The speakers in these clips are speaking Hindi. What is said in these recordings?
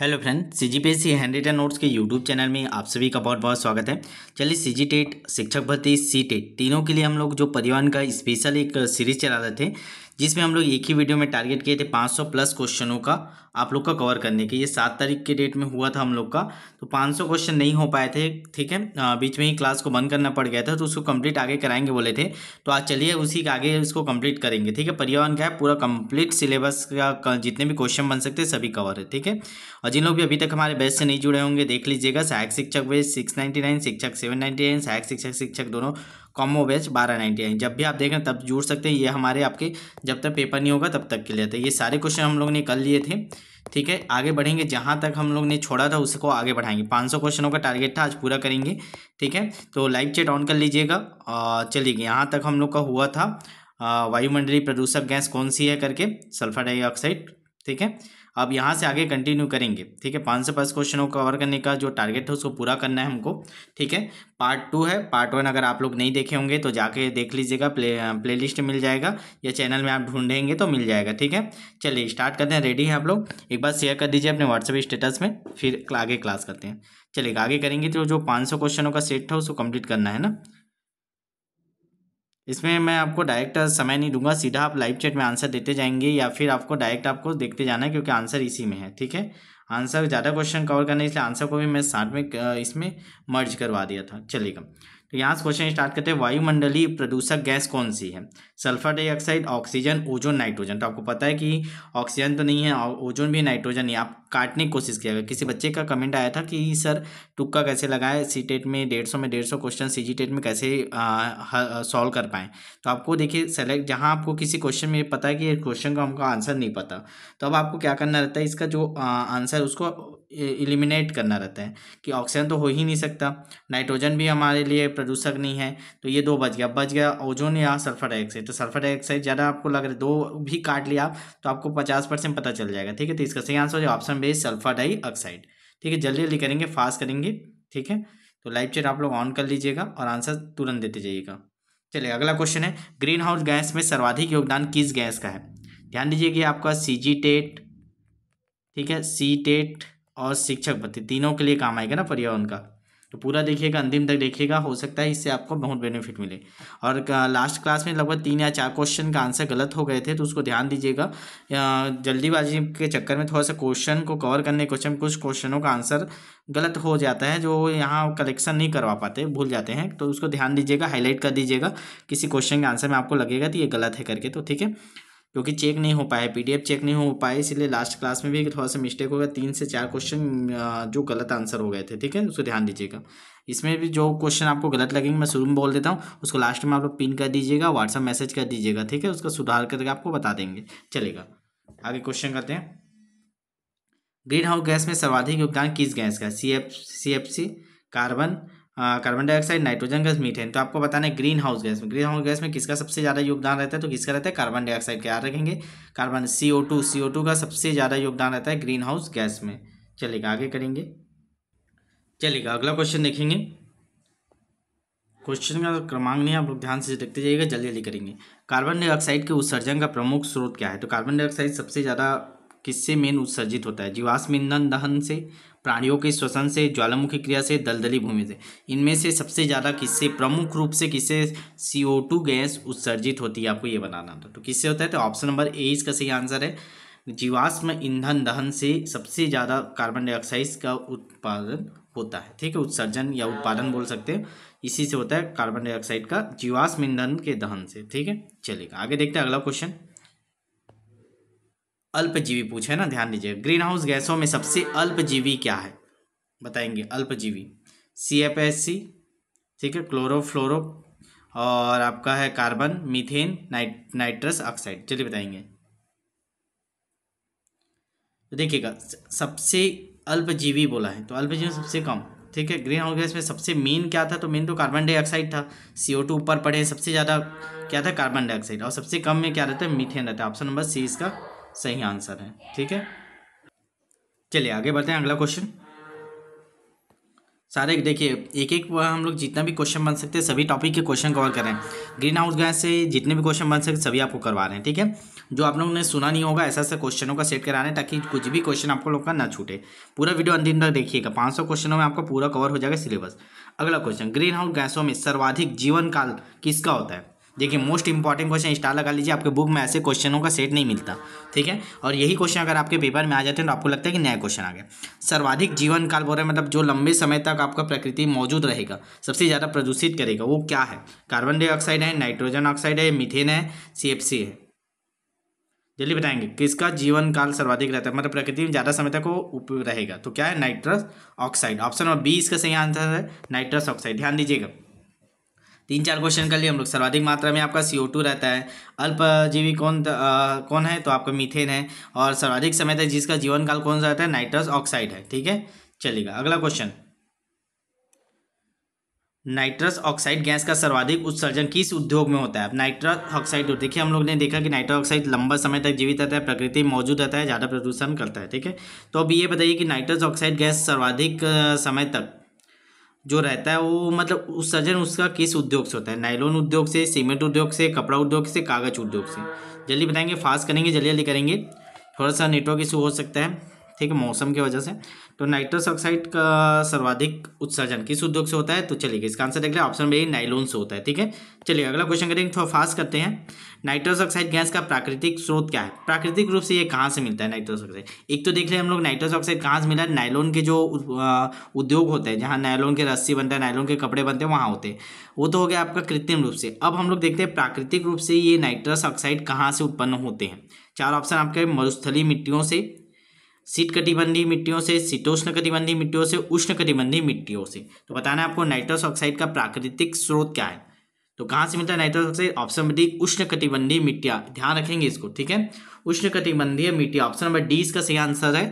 hello friend C G P S C handwritten notes के यूट्यूब चैनल में आप सभी का बहुत बहुत स्वागत है चलिए सी जी टेट शिक्षक भर्ती सी टेट e तीनों के लिए हम लोग जो परिवहन का स्पेशल एक सीरीज चला रहे थे जिसमें हम लोग एक ही वीडियो में टारगेट किए थे 500 प्लस क्वेश्चनों का आप लोग का कवर करने के ये सात तारीख के डेट में हुआ था हम लोग का तो 500 क्वेश्चन नहीं हो पाए थे ठीक है बीच में ही क्लास को बंद करना पड़ गया था तो उसको कंप्लीट आगे कराएंगे बोले थे तो आज चलिए उसी के आगे इसको कंप्लीट करेंगे ठीक है पर्यावरण का है पूरा कंप्लीट सिलेबस का जितने भी क्वेश्चन बन सकते हैं सभी कवर है ठीक है और जिन लोग भी अभी तक हमारे बेस्ट से नहीं जुड़े होंगे देख लीजिएगा सहायक शिक्षक बेस सिक्स नाइन शिक्षक सेवन नाइन सहायक शिक्षक शिक्षक दोनों कॉमो वेज बारह नाइन्टी नाइन जब भी आप देखें तब जुड़ सकते हैं ये हमारे आपके जब तक पेपर नहीं होगा तब तक के लिए तो ये सारे क्वेश्चन हम लोग ने कर लिए थे ठीक है आगे बढ़ेंगे जहाँ तक हम लोग ने छोड़ा था उसको आगे बढ़ाएंगे पाँच सौ क्वेश्चनों का टारगेट था आज पूरा करेंगे ठीक है तो लाइव चेट ऑन कर लीजिएगा चलिए यहाँ तक हम लोग का हुआ था वायुमंडलीय प्रदूषक गैस कौन सी है करके सल्फर डाइऑक्साइड ठीक है अब यहाँ से आगे कंटिन्यू करेंगे ठीक है पाँच से पाँच क्वेश्चन को कवर करने का जो टारगेट है उसको पूरा करना है हमको ठीक है पार्ट टू है पार्ट वन अगर आप लोग नहीं देखे होंगे तो जाके देख लीजिएगा प्ले प्ले लिस्ट मिल जाएगा या चैनल में आप ढूंढेंगे तो मिल जाएगा ठीक है चलिए स्टार्ट करते हैं रेडी हैं आप लोग एक बार शेयर कर दीजिए अपने व्हाट्सएप स्टेटस में फिर आगे क्लास करते हैं चलिए आगे करेंगे तो जो पाँच क्वेश्चनों का सेट था उसको कम्प्लीट करना है ना इसमें मैं आपको डायरेक्ट समय नहीं दूंगा सीधा आप लाइव चैट में आंसर देते जाएंगे या फिर आपको डायरेक्ट आपको देखते जाना है क्योंकि आंसर इसी में है ठीक है आंसर ज़्यादा क्वेश्चन कवर करने इसलिए आंसर को भी मैं साथ में इसमें मर्ज करवा दिया था चलेगा तो यहाँ से क्वेश्चन स्टार्ट करते हैं वायुमंडली प्रदूषक गैस कौन सी है sulphur dioxide oxygen ozone nitrogen तो आपको पता है कि ऑक्सीजन तो नहीं है ओजोन भी नाइट्रोजन नहीं आप काटने की कोशिश किया गया किसी बच्चे का कमेंट आया था कि सर टुक्का कैसे लगाए सी टेट में डेढ़ सौ में डेढ़ सौ क्वेश्चन सी जी टेट में कैसे सॉल्व कर पाएँ तो आपको देखिए सेलेक्ट जहाँ आपको किसी क्वेश्चन में पता है कि क्वेश्चन का हमको आंसर नहीं पता तो अब आपको क्या करना रहता है इसका जो आंसर उसको इलिमिनेट करना रहता है कि ऑक्सीजन तो हो ही नहीं सकता नाइट्रोजन भी हमारे लिए प्रदूषक नहीं है तो ये दो बच गया बच गया ओजोन या सल्फर डाइऑक्साइड तो सल्फर डाइऑक्साइड ज़्यादा आपको लग रहा है दो भी काट लिया तो आपको पचास परसेंट पता चल जाएगा ठीक है तो इसका सही आंसर जो ऑप्शन कार्बन बेस सल्फा डाईऑक्साइड ठीक है जल्दी जल्दी करेंगे फास्ट करेंगे ठीक है तो लाइव चेट आप लोग ऑन कर लीजिएगा और आंसर तुरंत देते जाइएगा चलिए अगला क्वेश्चन है ग्रीन हाउस गैस में सर्वाधिक योगदान किस गैस का है ध्यान दीजिए कि आपका सी जी टेट ठीक है सी टेट और शिक्षक भत्ते तीनों के लिए काम आएगा ना पर्यावरण का तो पूरा देखिएगा अंतिम तक देखिएगा हो सकता है इससे आपको बहुत बेनिफिट मिले और लास्ट क्लास में लगभग तीन या चार क्वेश्चन का आंसर गलत हो गए थे तो उसको ध्यान दीजिएगा जल्दीबाजी के चक्कर में थोड़ा सा क्वेश्चन को कवर करने क्वेश्चन कुछ क्वेश्चनों का आंसर गलत हो जाता है जो यहाँ कलेक्शन नहीं करवा पाते भूल जाते हैं तो उसको ध्यान दीजिएगा हाईलाइट कर दीजिएगा किसी क्वेश्चन के आंसर में आपको लगेगा कि ये गलत है करके तो ठीक है क्योंकि चेक नहीं हो पाया पीडीएफ चेक नहीं हो पाया इसलिए लास्ट क्लास में भी थोड़ा सा मिस्टेक हो गया तीन से चार क्वेश्चन जो गलत आंसर हो गए थे ठीक है उसको ध्यान दीजिएगा इसमें भी जो क्वेश्चन आपको गलत लगेंगे मैं शुरू में बोल देता हूँ उसको लास्ट में आप लोग पिन कर दीजिएगा व्हाट्सअप मैसेज कर दीजिएगा ठीक है उसका सुधार करके आपको बता देंगे चलेगा आगे क्वेश्चन करते हैं ग्रीन हाउस गैस में सर्वाधिक योगदान किस गैस का C F C F C carbon carbon dioxide nitrogen gas methane तो आपको बताना है ग्रीन हाउस गैस में ग्रीन हाउस गैस में किसका सबसे ज़्यादा योगदान रहता है तो किसका रहता है कार्बन डाइऑक्साइड का याद रखेंगे carbon C O two C O two का सबसे ज़्यादा योगदान रहता है ग्रीन हाउस गैस में चलेगा आगे करेंगे चलेगा अगला क्वेश्चन देखेंगे क्वेश्चन का क्रमांक नहीं आप लोग ध्यान से देखते जाइएगा जल्दी जल्दी करेंगे कार्बन डाइऑक्साइड के उत्सर्जन का प्रमुख स्रोत क्या है तो कार्बन डाइऑक्साइड सबसे ज़्यादा किससे मेन उत्सर्जित होता है जीवाश्म ईंधन दहन से प्राणियों के श्वसन से ज्वालामुखी क्रिया से दलदली भूमि से इनमें से सबसे ज़्यादा किससे प्रमुख रूप से किससे सी ओ टू गैस उत्सर्जित होती है आपको ये बनाना था तो किससे होता है तो ऑप्शन नंबर ए इसका सही आंसर है जीवाश्म ईंधन दहन से सबसे ज़्यादा कार्बन डाइऑक्साइड का उत्पादन होता है ठीक है उत्सर्जन या उत्पादन बोल सकते हैं इसी से होता है कार्बन डाइऑक्साइड का जीवाश्म ईंधन के दहन से ठीक है चलेगा आगे देखते हैं अगला क्वेश्चन अल्पजीवी पूछे ना ध्यान दीजिए ग्रीन हाउस गैसों में सबसे अल्पजीवी क्या है बताएंगे अल्पजीवी सी एफ एस सी ठीक है क्लोरो फ्लोरो और आपका है कार्बन मीथेन नाइट नाइट्रस ऑक्साइड चलिए बताएंगे तो देखिएगा सबसे अल्पजीवी बोला है तो अल्पजीवी सबसे कम ठीक है ग्रीन हाउस गैस में सबसे मेन क्या था तो मेन तो कार्बन डाइऑक्साइड था सी ओ टू ऊपर पड़े सबसे ज़्यादा क्या था कार्बन डाइऑक्साइड और सबसे कम में क्या रहता है मीथेन रहता है ऑप्शन नंबर सी इसका सही आंसर है ठीक है चलिए आगे बढ़ते हैं अगला क्वेश्चन सारे देखिए एक एक हम लोग जितना भी क्वेश्चन बन सकते हैं सभी टॉपिक के क्वेश्चन कवर करें ग्रीन हाउस गैस से जितने भी क्वेश्चन बन सकते सभी आपको करवा रहे हैं ठीक है जो आप लोगों ने सुना नहीं होगा ऐसा ऐसा क्वेश्चनों का सेट करा रहे हैं ताकि कुछ भी क्वेश्चन आपको लोग का ना छूटे पूरा वीडियो अंतिम तक देखिएगा पाँच सौ क्वेश्चनों में आपका पूरा कवर हो जाएगा सिलेबस अगला क्वेश्चन ग्रीन हाउस गैसों में सर्वाधिक जीवन काल किसका होता है देखिए मोस्ट इंपॉर्टेंट क्वेश्चन स्टार लगा लीजिए आपके बुक में ऐसे क्वेश्चनों का सेट नहीं मिलता ठीक है और यही क्वेश्चन अगर आपके पेपर में आ जाते हैं तो आपको लगता है कि नया क्वेश्चन आ गया सर्वाधिक जीवन काल बोल रहे हैं मतलब जो लंबे समय तक आपका प्रकृति मौजूद रहेगा सबसे ज़्यादा प्रदूषित करेगा वो क्या है कार्बन डाइऑक्साइड है नाइट्रोजन ऑक्साइड है मिथेन है सी है जल्दी बताएंगे किसका जीवन काल सर्वाधिक रहता है मतलब प्रकृति में ज़्यादा समय तक वो रहेगा तो क्या है nitrous oxide option number B इसका सही आंसर है नाइट्रस ऑक्साइड ध्यान दीजिएगा तीन चार क्वेश्चन कर लिए हम लोग सर्वाधिक मात्रा में आपका सी रहता है अल्पजीवी कौन आ, कौन है तो आपका मीथेन है और सर्वाधिक समय तक जिसका जीवन काल कौन सा रहता है नाइट्रस ऑक्साइड है ठीक है चलेगा अगला क्वेश्चन नाइट्रस ऑक्साइड गैस का सर्वाधिक उत्सर्जन किस उद्योग में होता है नाइट्रस ऑक्साइड देखिए हम लोग ने देखा कि नाइट्रस ऑक्साइड लंबा समय तक जीवित रहता है प्रकृति में मौजूद रहता है ज़्यादा प्रदूषण करता है ठीक है तो अब ये बताइए कि नाइट्रस ऑक्साइड गैस सर्वाधिक समय तक जो रहता है वो मतलब उस सर्जन उसका किस उद्योग से होता है नाइलोन उद्योग से सीमेंट उद्योग से कपड़ा उद्योग से कागज उद्योग से जल्दी बताएंगे फास्ट करेंगे जल्दी जल्दी करेंगे थोड़ा सा नेटवर्क इशू हो सकता है ठीक है मौसम की वजह से तो नाइट्रस ऑक्साइड का सर्वाधिक उत्सर्जन किस उद्योग से होता है तो चलिए इसका आंसर देख लें ऑप्शन बी नाइलोन से होता है ठीक है चलिए अगला क्वेश्चन करेंगे थोड़ा फास्ट करते हैं नाइट्रस ऑक्साइड गैस का प्राकृतिक स्रोत क्या है प्राकृतिक रूप से ये कहाँ से मिलता है नाइट्रस ऑक्साइड एक तो देख लें हम लोग नाइट्रस ऑक्साइड कहाँ से मिला है नाइलोन के जो उद्योग होते हैं जहाँ नाइलोन के रस्सी बनता है नाइलोन के कपड़े बनते हैं वहाँ होते हैं वो तो हो गया आपका कृत्रिम रूप से अब हम लोग देखते हैं प्राकृतिक रूप से ये नाइट्रस ऑक्साइड कहाँ से उत्पन्न होते हैं चार ऑप्शन आपके मरुस्थली मिट्टियों से शीत कटिबंधी मिट्टियों से शीतोष्ण कटिबंधी मिट्टियों से उष्ण कटिबंधी मिट्टियों से तो बताना आपको नाइट्रस ऑक्साइड का प्राकृतिक स्रोत क्या है तो कहाँ से मिलता है nitrous oxide option number D उष्ण कटिबंधीय मिट्टिया ध्यान रखेंगे इसको ठीक है उष्ण कटिबंधीय मिट्टिया ऑप्शन नंबर डी इसका सही आंसर है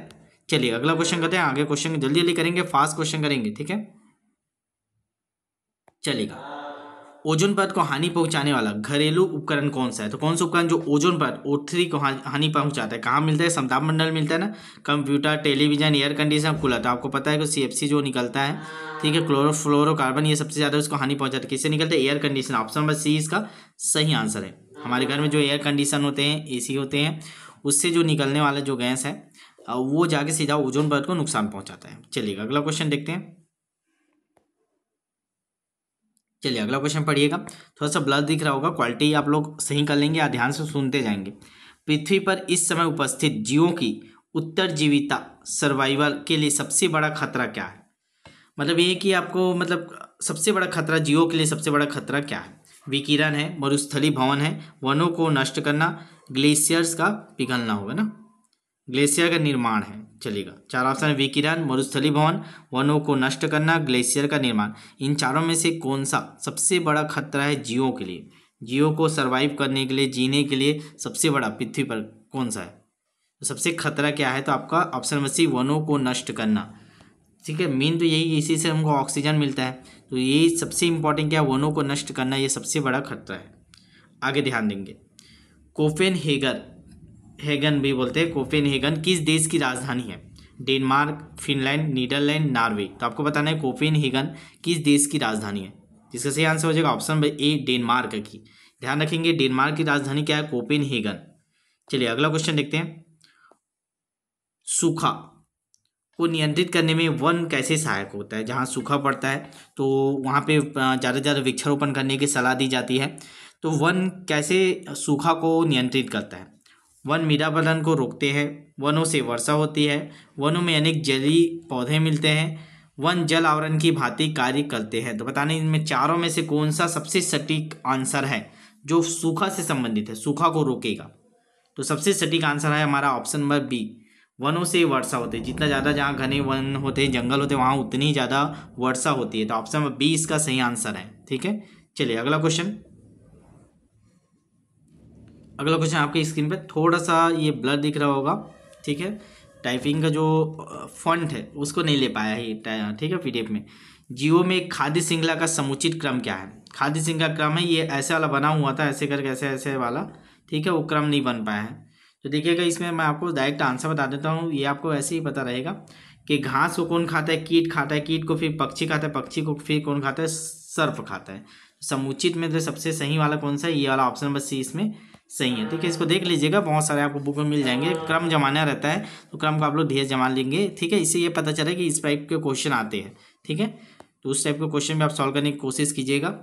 चलिए अगला क्वेश्चन करते हैं आगे क्वेश्चन जल्दी जल्दी करेंगे फास्ट क्वेश्चन करेंगे ठीक है चलेगा ओजोन पद को हानि पहुंचाने वाला घरेलू उपकरण कौन सा है तो कौन सा उपकरण जो ओजोन पद ओ थ्री को हानि पहुंचाता है कहाँ मिलता है समताप मंडल मिलता है ना computer television air condition cooler तो आपको पता है कि सी जो निकलता है ठीक है क्लोरो कार्बन ये सबसे ज़्यादा उसको हानि पहुंचाता है किससे निकलता है air condition option number C इसका सही आंसर है हमारे घर में जो एयर कंडीशन होते हैं ए होते हैं उससे जो निकलने वाला जो गैस है वो जाके सीधा ओजोन पद को नुकसान पहुँचाता है चलिएगा अगला क्वेश्चन देखते हैं चलिए अगला क्वेश्चन पढ़िएगा थोड़ा सा ब्लर दिख रहा होगा क्वालिटी आप लोग सही कर लेंगे या ध्यान से सुनते जाएंगे पृथ्वी पर इस समय उपस्थित जीवों की उत्तर जीविता सर्वाइवल के लिए सबसे बड़ा खतरा क्या है मतलब ये कि आपको मतलब सबसे बड़ा खतरा जीवों के लिए सबसे बड़ा खतरा क्या है विकिरण है मरुस्थली भवन है वनों को नष्ट करना ग्लेशियर्स का पिघलना होगा ना ग्लेशियर का निर्माण है चलेगा चार ऑप्शन है विकिरण मरुस्थली भवन वनों को नष्ट करना ग्लेशियर का निर्माण इन चारों में से कौन सा सबसे बड़ा खतरा है जीवों के लिए जीवों को सर्वाइव करने के लिए जीने के लिए सबसे बड़ा पृथ्वी पर कौन सा है तो सबसे खतरा क्या है तो आपका ऑप्शन में सी वनों को नष्ट करना ठीक है मेन तो यही इसी से हमको ऑक्सीजन मिलता है तो ये सबसे इम्पॉर्टेंट क्या है वनों को नष्ट करना ये सबसे बड़ा खतरा है आगे ध्यान देंगे कोफेन हेगर हेगन भी बोलते हैं कोपेन हेगन किस देश की राजधानी है डेनमार्क फिनलैंड नीदरलैंड नॉर्वे तो आपको बताना है कोपेन हेगन किस देश की राजधानी है जिसका सही आंसर हो जाएगा ऑप्शन ए डेनमार्क की ध्यान रखेंगे डेनमार्क की राजधानी क्या है कोपेन हेगन चलिए अगला क्वेश्चन देखते हैं सूखा को नियंत्रित करने में वन कैसे सहायक होता है जहाँ सूखा पड़ता है तो वहाँ पे ज़्यादा से ज़्यादा वृक्षारोपण करने की सलाह दी जाती है तो वन कैसे सूखा को नियंत्रित करता है वन मीरापतन को रोकते हैं वनों से वर्षा होती है वनों में अनेक जली पौधे मिलते हैं वन जल आवरण की भांति कार्य करते हैं तो बताने इनमें चारों में से कौन सा सबसे सटीक आंसर है जो सूखा से संबंधित है सूखा को रोकेगा तो सबसे सटीक आंसर है हमारा ऑप्शन नंबर बी वनों से वर्षा होती है जितना ज़्यादा जहाँ घने वन होते हैं जंगल होते हैं वहाँ उतनी ज़्यादा वर्षा होती है तो ऑप्शन नंबर बी इसका सही आंसर है ठीक है चलिए अगला क्वेश्चन अगला क्वेश्चन आपकी स्क्रीन पे थोड़ा सा ये ब्लर दिख रहा होगा ठीक है टाइपिंग का जो फंट है उसको नहीं ले पाया है ठीक है पीडीएफ में जियो में खाद्य श्रृंखला का समुचित क्रम क्या है खाद्य श्रृंखला क्रम है ये ऐसे वाला बना हुआ था ऐसे करके ऐसे ऐसे वाला ठीक है वो क्रम नहीं बन पाया है तो देखिएगा इसमें मैं आपको डायरेक्ट आंसर बता देता हूँ ये आपको ऐसे ही पता रहेगा कि घास को कौन खाता है कीट खाता है कीट को फिर पक्षी खाता है पक्षी को फिर कौन खाता है सर्फ खाता है समुचित में तो सबसे सही वाला कौन सा है ये वाला ऑप्शन नंबर सी इसमें सही है ठीक है इसको देख लीजिएगा बहुत सारे आपको बुक में मिल जाएंगे क्रम जमाना रहता है तो क्रम को आप लोग धीरे जमा लेंगे ठीक है इससे ये पता चला कि इस टाइप के क्वेश्चन आते हैं ठीक है तो उस टाइप के क्वेश्चन भी आप सॉल्व करने की कोशिश कीजिएगा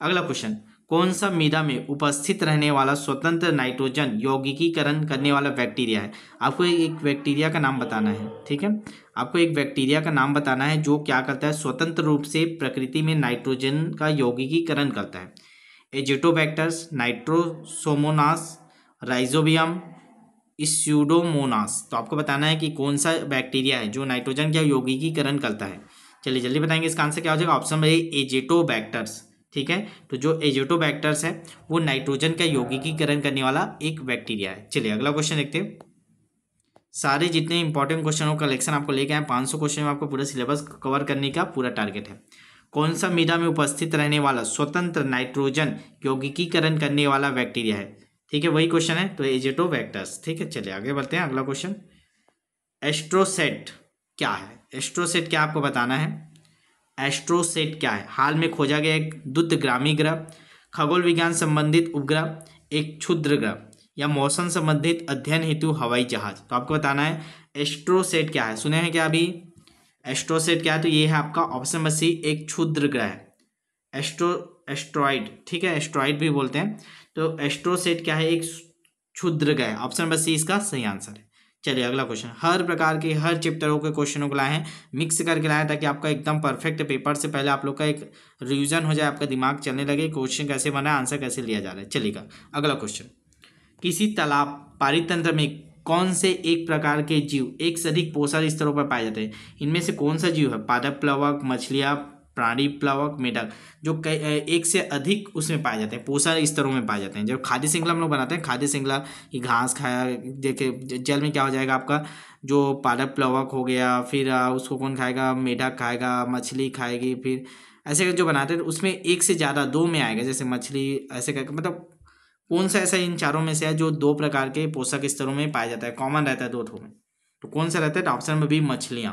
अगला क्वेश्चन कौन सा मृदा में उपस्थित रहने वाला स्वतंत्र नाइट्रोजन यौगिकीकरण करने वाला बैक्टीरिया है आपको एक बैक्टीरिया का नाम बताना है ठीक है आपको एक बैक्टीरिया का नाम बताना है जो क्या करता है स्वतंत्र रूप से प्रकृति में नाइट्रोजन का यौगिकीकरण करता है एजिटोबैक्टर्स नाइट्रोसोमोनास राइजोबियम इस्यूडोमोनास तो आपको बताना है कि कौन सा बैक्टीरिया है जो नाइट्रोजन के यौगिकीकरण करता है चलिए जल्दी बताएंगे इसका आंसर क्या हो जाएगा ऑप्शन ए एजेटोबैक्टर्स ठीक है तो जो एजेटोबैक्टर्स है वो नाइट्रोजन का यौगिकीकरण करने वाला एक बैक्टीरिया है चलिए अगला क्वेश्चन देखते हैं सारे जितने इंपॉर्टेंट क्वेश्चनों का कलेक्शन आपको लेके आए पाँच सौ क्वेश्चन में आपको पूरा सिलेबस कवर करने का पूरा टारगेट है कौन सा मृदा में उपस्थित रहने वाला स्वतंत्र नाइट्रोजन यौगिकीकरण करने वाला बैक्टीरिया है ठीक है वही क्वेश्चन है तो एजेटो वैक्टर्स ठीक है चलिए आगे बढ़ते हैं अगला क्वेश्चन एस्ट्रोसेट क्या है एस्ट्रोसेट क्या आपको बताना है एस्ट्रोसेट क्या है हाल में खोजा गया एक दुध ग्रामी ग्रह खगोल विज्ञान संबंधित उपग्रह एक क्षुद्र ग्रह या मौसम संबंधित अध्ययन हेतु हवाई जहाज तो आपको बताना है एस्ट्रोसेट क्या है सुने हैं क्या अभी एस्ट्रोसेट क्या है तो ये है आपका ऑप्शन नंबर सी एक क्षुद्र ग्रह एस्ट्रो एस्ट्रॉइड ठीक है एस्ट्रॉइड भी बोलते हैं तो एस्ट्रोसेट क्या है एक क्षुद्र ग्रह ऑप्शन नंबर सी इसका सही आंसर है चलिए अगला क्वेश्चन हर प्रकार के हर चैप्टरों के क्वेश्चनों को लाए हैं मिक्स करके लाए ताकि आपका एकदम परफेक्ट पेपर से पहले आप लोग का एक रिविजन हो जाए आपका दिमाग चलने लगे क्वेश्चन कैसे बना आंसर कैसे लिया जा रहा है चलिएगा अगला क्वेश्चन किसी तालाब पारितंत्र में कौन से एक प्रकार के जीव एक से अधिक पोषण स्तरों पर पाए जाते हैं इनमें से कौन सा जीव है पादप प्लवक मछलियाँ प्राणी प्लवक मेढक जो एक से अधिक उसमें पाए जाते हैं पोषण स्तरों में पाए जाते हैं जब खाद्य श्रृंखला हम लोग बनाते हैं खाद्य श्रृंखला की घास खाया देखे जल में क्या हो जाएगा आपका जो पादप प्लवक हो गया फिर उसको कौन खाएगा मेढक खाएगा मछली खाएगी फिर ऐसे जो बनाते हैं उसमें एक से ज़्यादा दो में आएगा जैसे मछली ऐसे करके मतलब कौन सा ऐसा इन चारों में से है जो दो प्रकार के पोषक स्तरों में पाया जाता है कॉमन रहता है दो ठो में तो कौन सा रहता है ऑप्शन नंबर बी मछलियां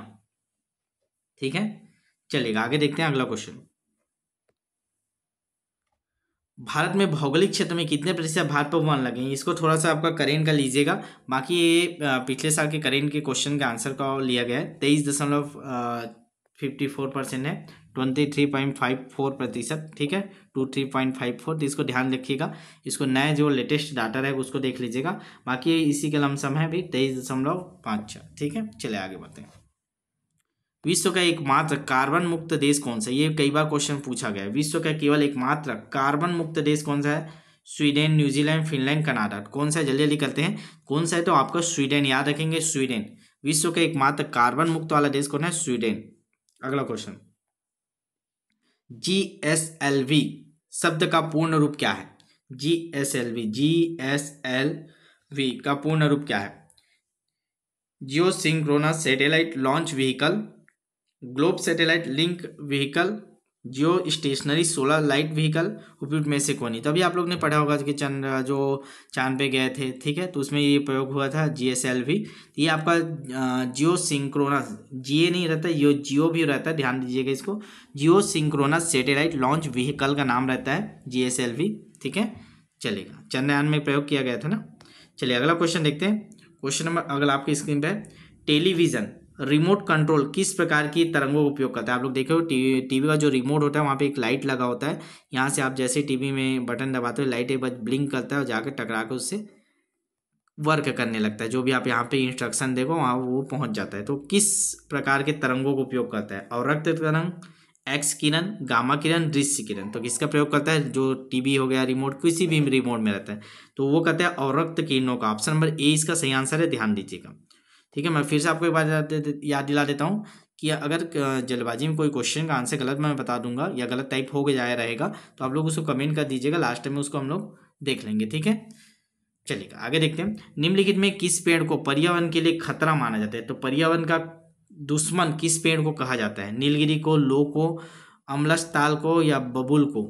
ठीक है चलिएगा आगे देखते हैं अगला क्वेश्चन भारत में भौगोलिक क्षेत्र में कितने प्रतिशत भारत पर वन लगे इसको थोड़ा सा आपका करेंट का लीजिएगा बाकी ये पिछले साल के करेंट के क्वेश्चन के आंसर का लिया गया है तेईस दशमलव फिफ्टी फोर परसेंट है twenty three point five four प्रतिशत ठीक है two three point five four तो इसको ध्यान रखिएगा इसको नए जो लेटेस्ट डाटा है उसको देख लीजिएगा बाकी इसी के लमसम है भी तेईस दशमलव पाँच छः ठीक है चले आगे बढ़ते हैं विश्व का एकमात्र कार्बन मुक्त देश कौन सा ये कई बार क्वेश्चन पूछा गया है विश्व का केवल एकमात्र कार्बन मुक्त देश कौन सा है स्वीडन न्यूजीलैंड फिनलैंड कनाडा कौन सा जल्दी जल्दी करते हैं कौन सा है तो आपका स्वीडन याद रखेंगे स्वीडन विश्व का एकमात्र कार्बन मुक्त वाला देश कौन है स्वीडन अगला question G S L V शब्द का पूर्ण रूप क्या है G S L V G S L V का पूर्ण रूप क्या है geosynchronous satellite launch vehicle globe satellite link vehicle geostationary solar light vehicle उपयुक्त में से कौन है तो अभी आप लोग ने पढ़ा होगा कि चंद जो चांद पे गए थे ठीक है तो उसमें ये प्रयोग हुआ था जी एस एल वी ये आपका जियो सिंक्रोनस जी ए नहीं रहता ये जियो भी रहता है ध्यान दीजिएगा इसको geosynchronous satellite launch vehicle का नाम रहता है जी एस एल वी ठीक है चलेगा चंद्रयान में प्रयोग किया गया था ना चलिए अगला क्वेश्चन देखते हैं क्वेश्चन नंबर अगला आपकी स्क्रीन पर टेलीविज़न रिमोट कंट्रोल किस प्रकार की तरंगों का उपयोग करता है आप लोग देखे हो टीवी का जो रिमोट होता है वहाँ पे एक लाइट लगा होता है यहाँ से आप जैसे टीवी में बटन दबाते हो लाइट एक बार ब्लिंक करता है और जाकर टकरा कर उससे वर्क करने लगता है जो भी आप यहाँ पे इंस्ट्रक्शन देखो वहाँ वो पहुँच जाता है तो किस प्रकार के तरंगों का उपयोग करता है और रक्त तरंग एक्स किरण गामा किरण दृश्य किरण तो किसका प्रयोग करता है जो टीवी हो गया रिमोट किसी भी रिमोट में रहता है तो वो कहता है और रक्त किरणों का ऑप्शन नंबर ए इसका सही आंसर है ध्यान दीजिएगा ठीक है मैं फिर से आपको एक बात याद दिला देता हूँ कि अगर जल्दबाजी में कोई क्वेश्चन का आंसर गलत मैं बता दूंगा या गलत टाइप हो गया रहेगा तो आप लोग उसको कमेंट कर दीजिएगा लास्ट टाइम में उसको हम लोग देख लेंगे ठीक है चलिएगा आगे देखते हैं निम्नलिखित में किस पेड़ को पर्यावरण के लिए खतरा माना जाता है तो पर्यावरण का दुश्मन किस पेड़ को कहा जाता है नीलगिरी को लो को अम्लस ताल को या बबुल को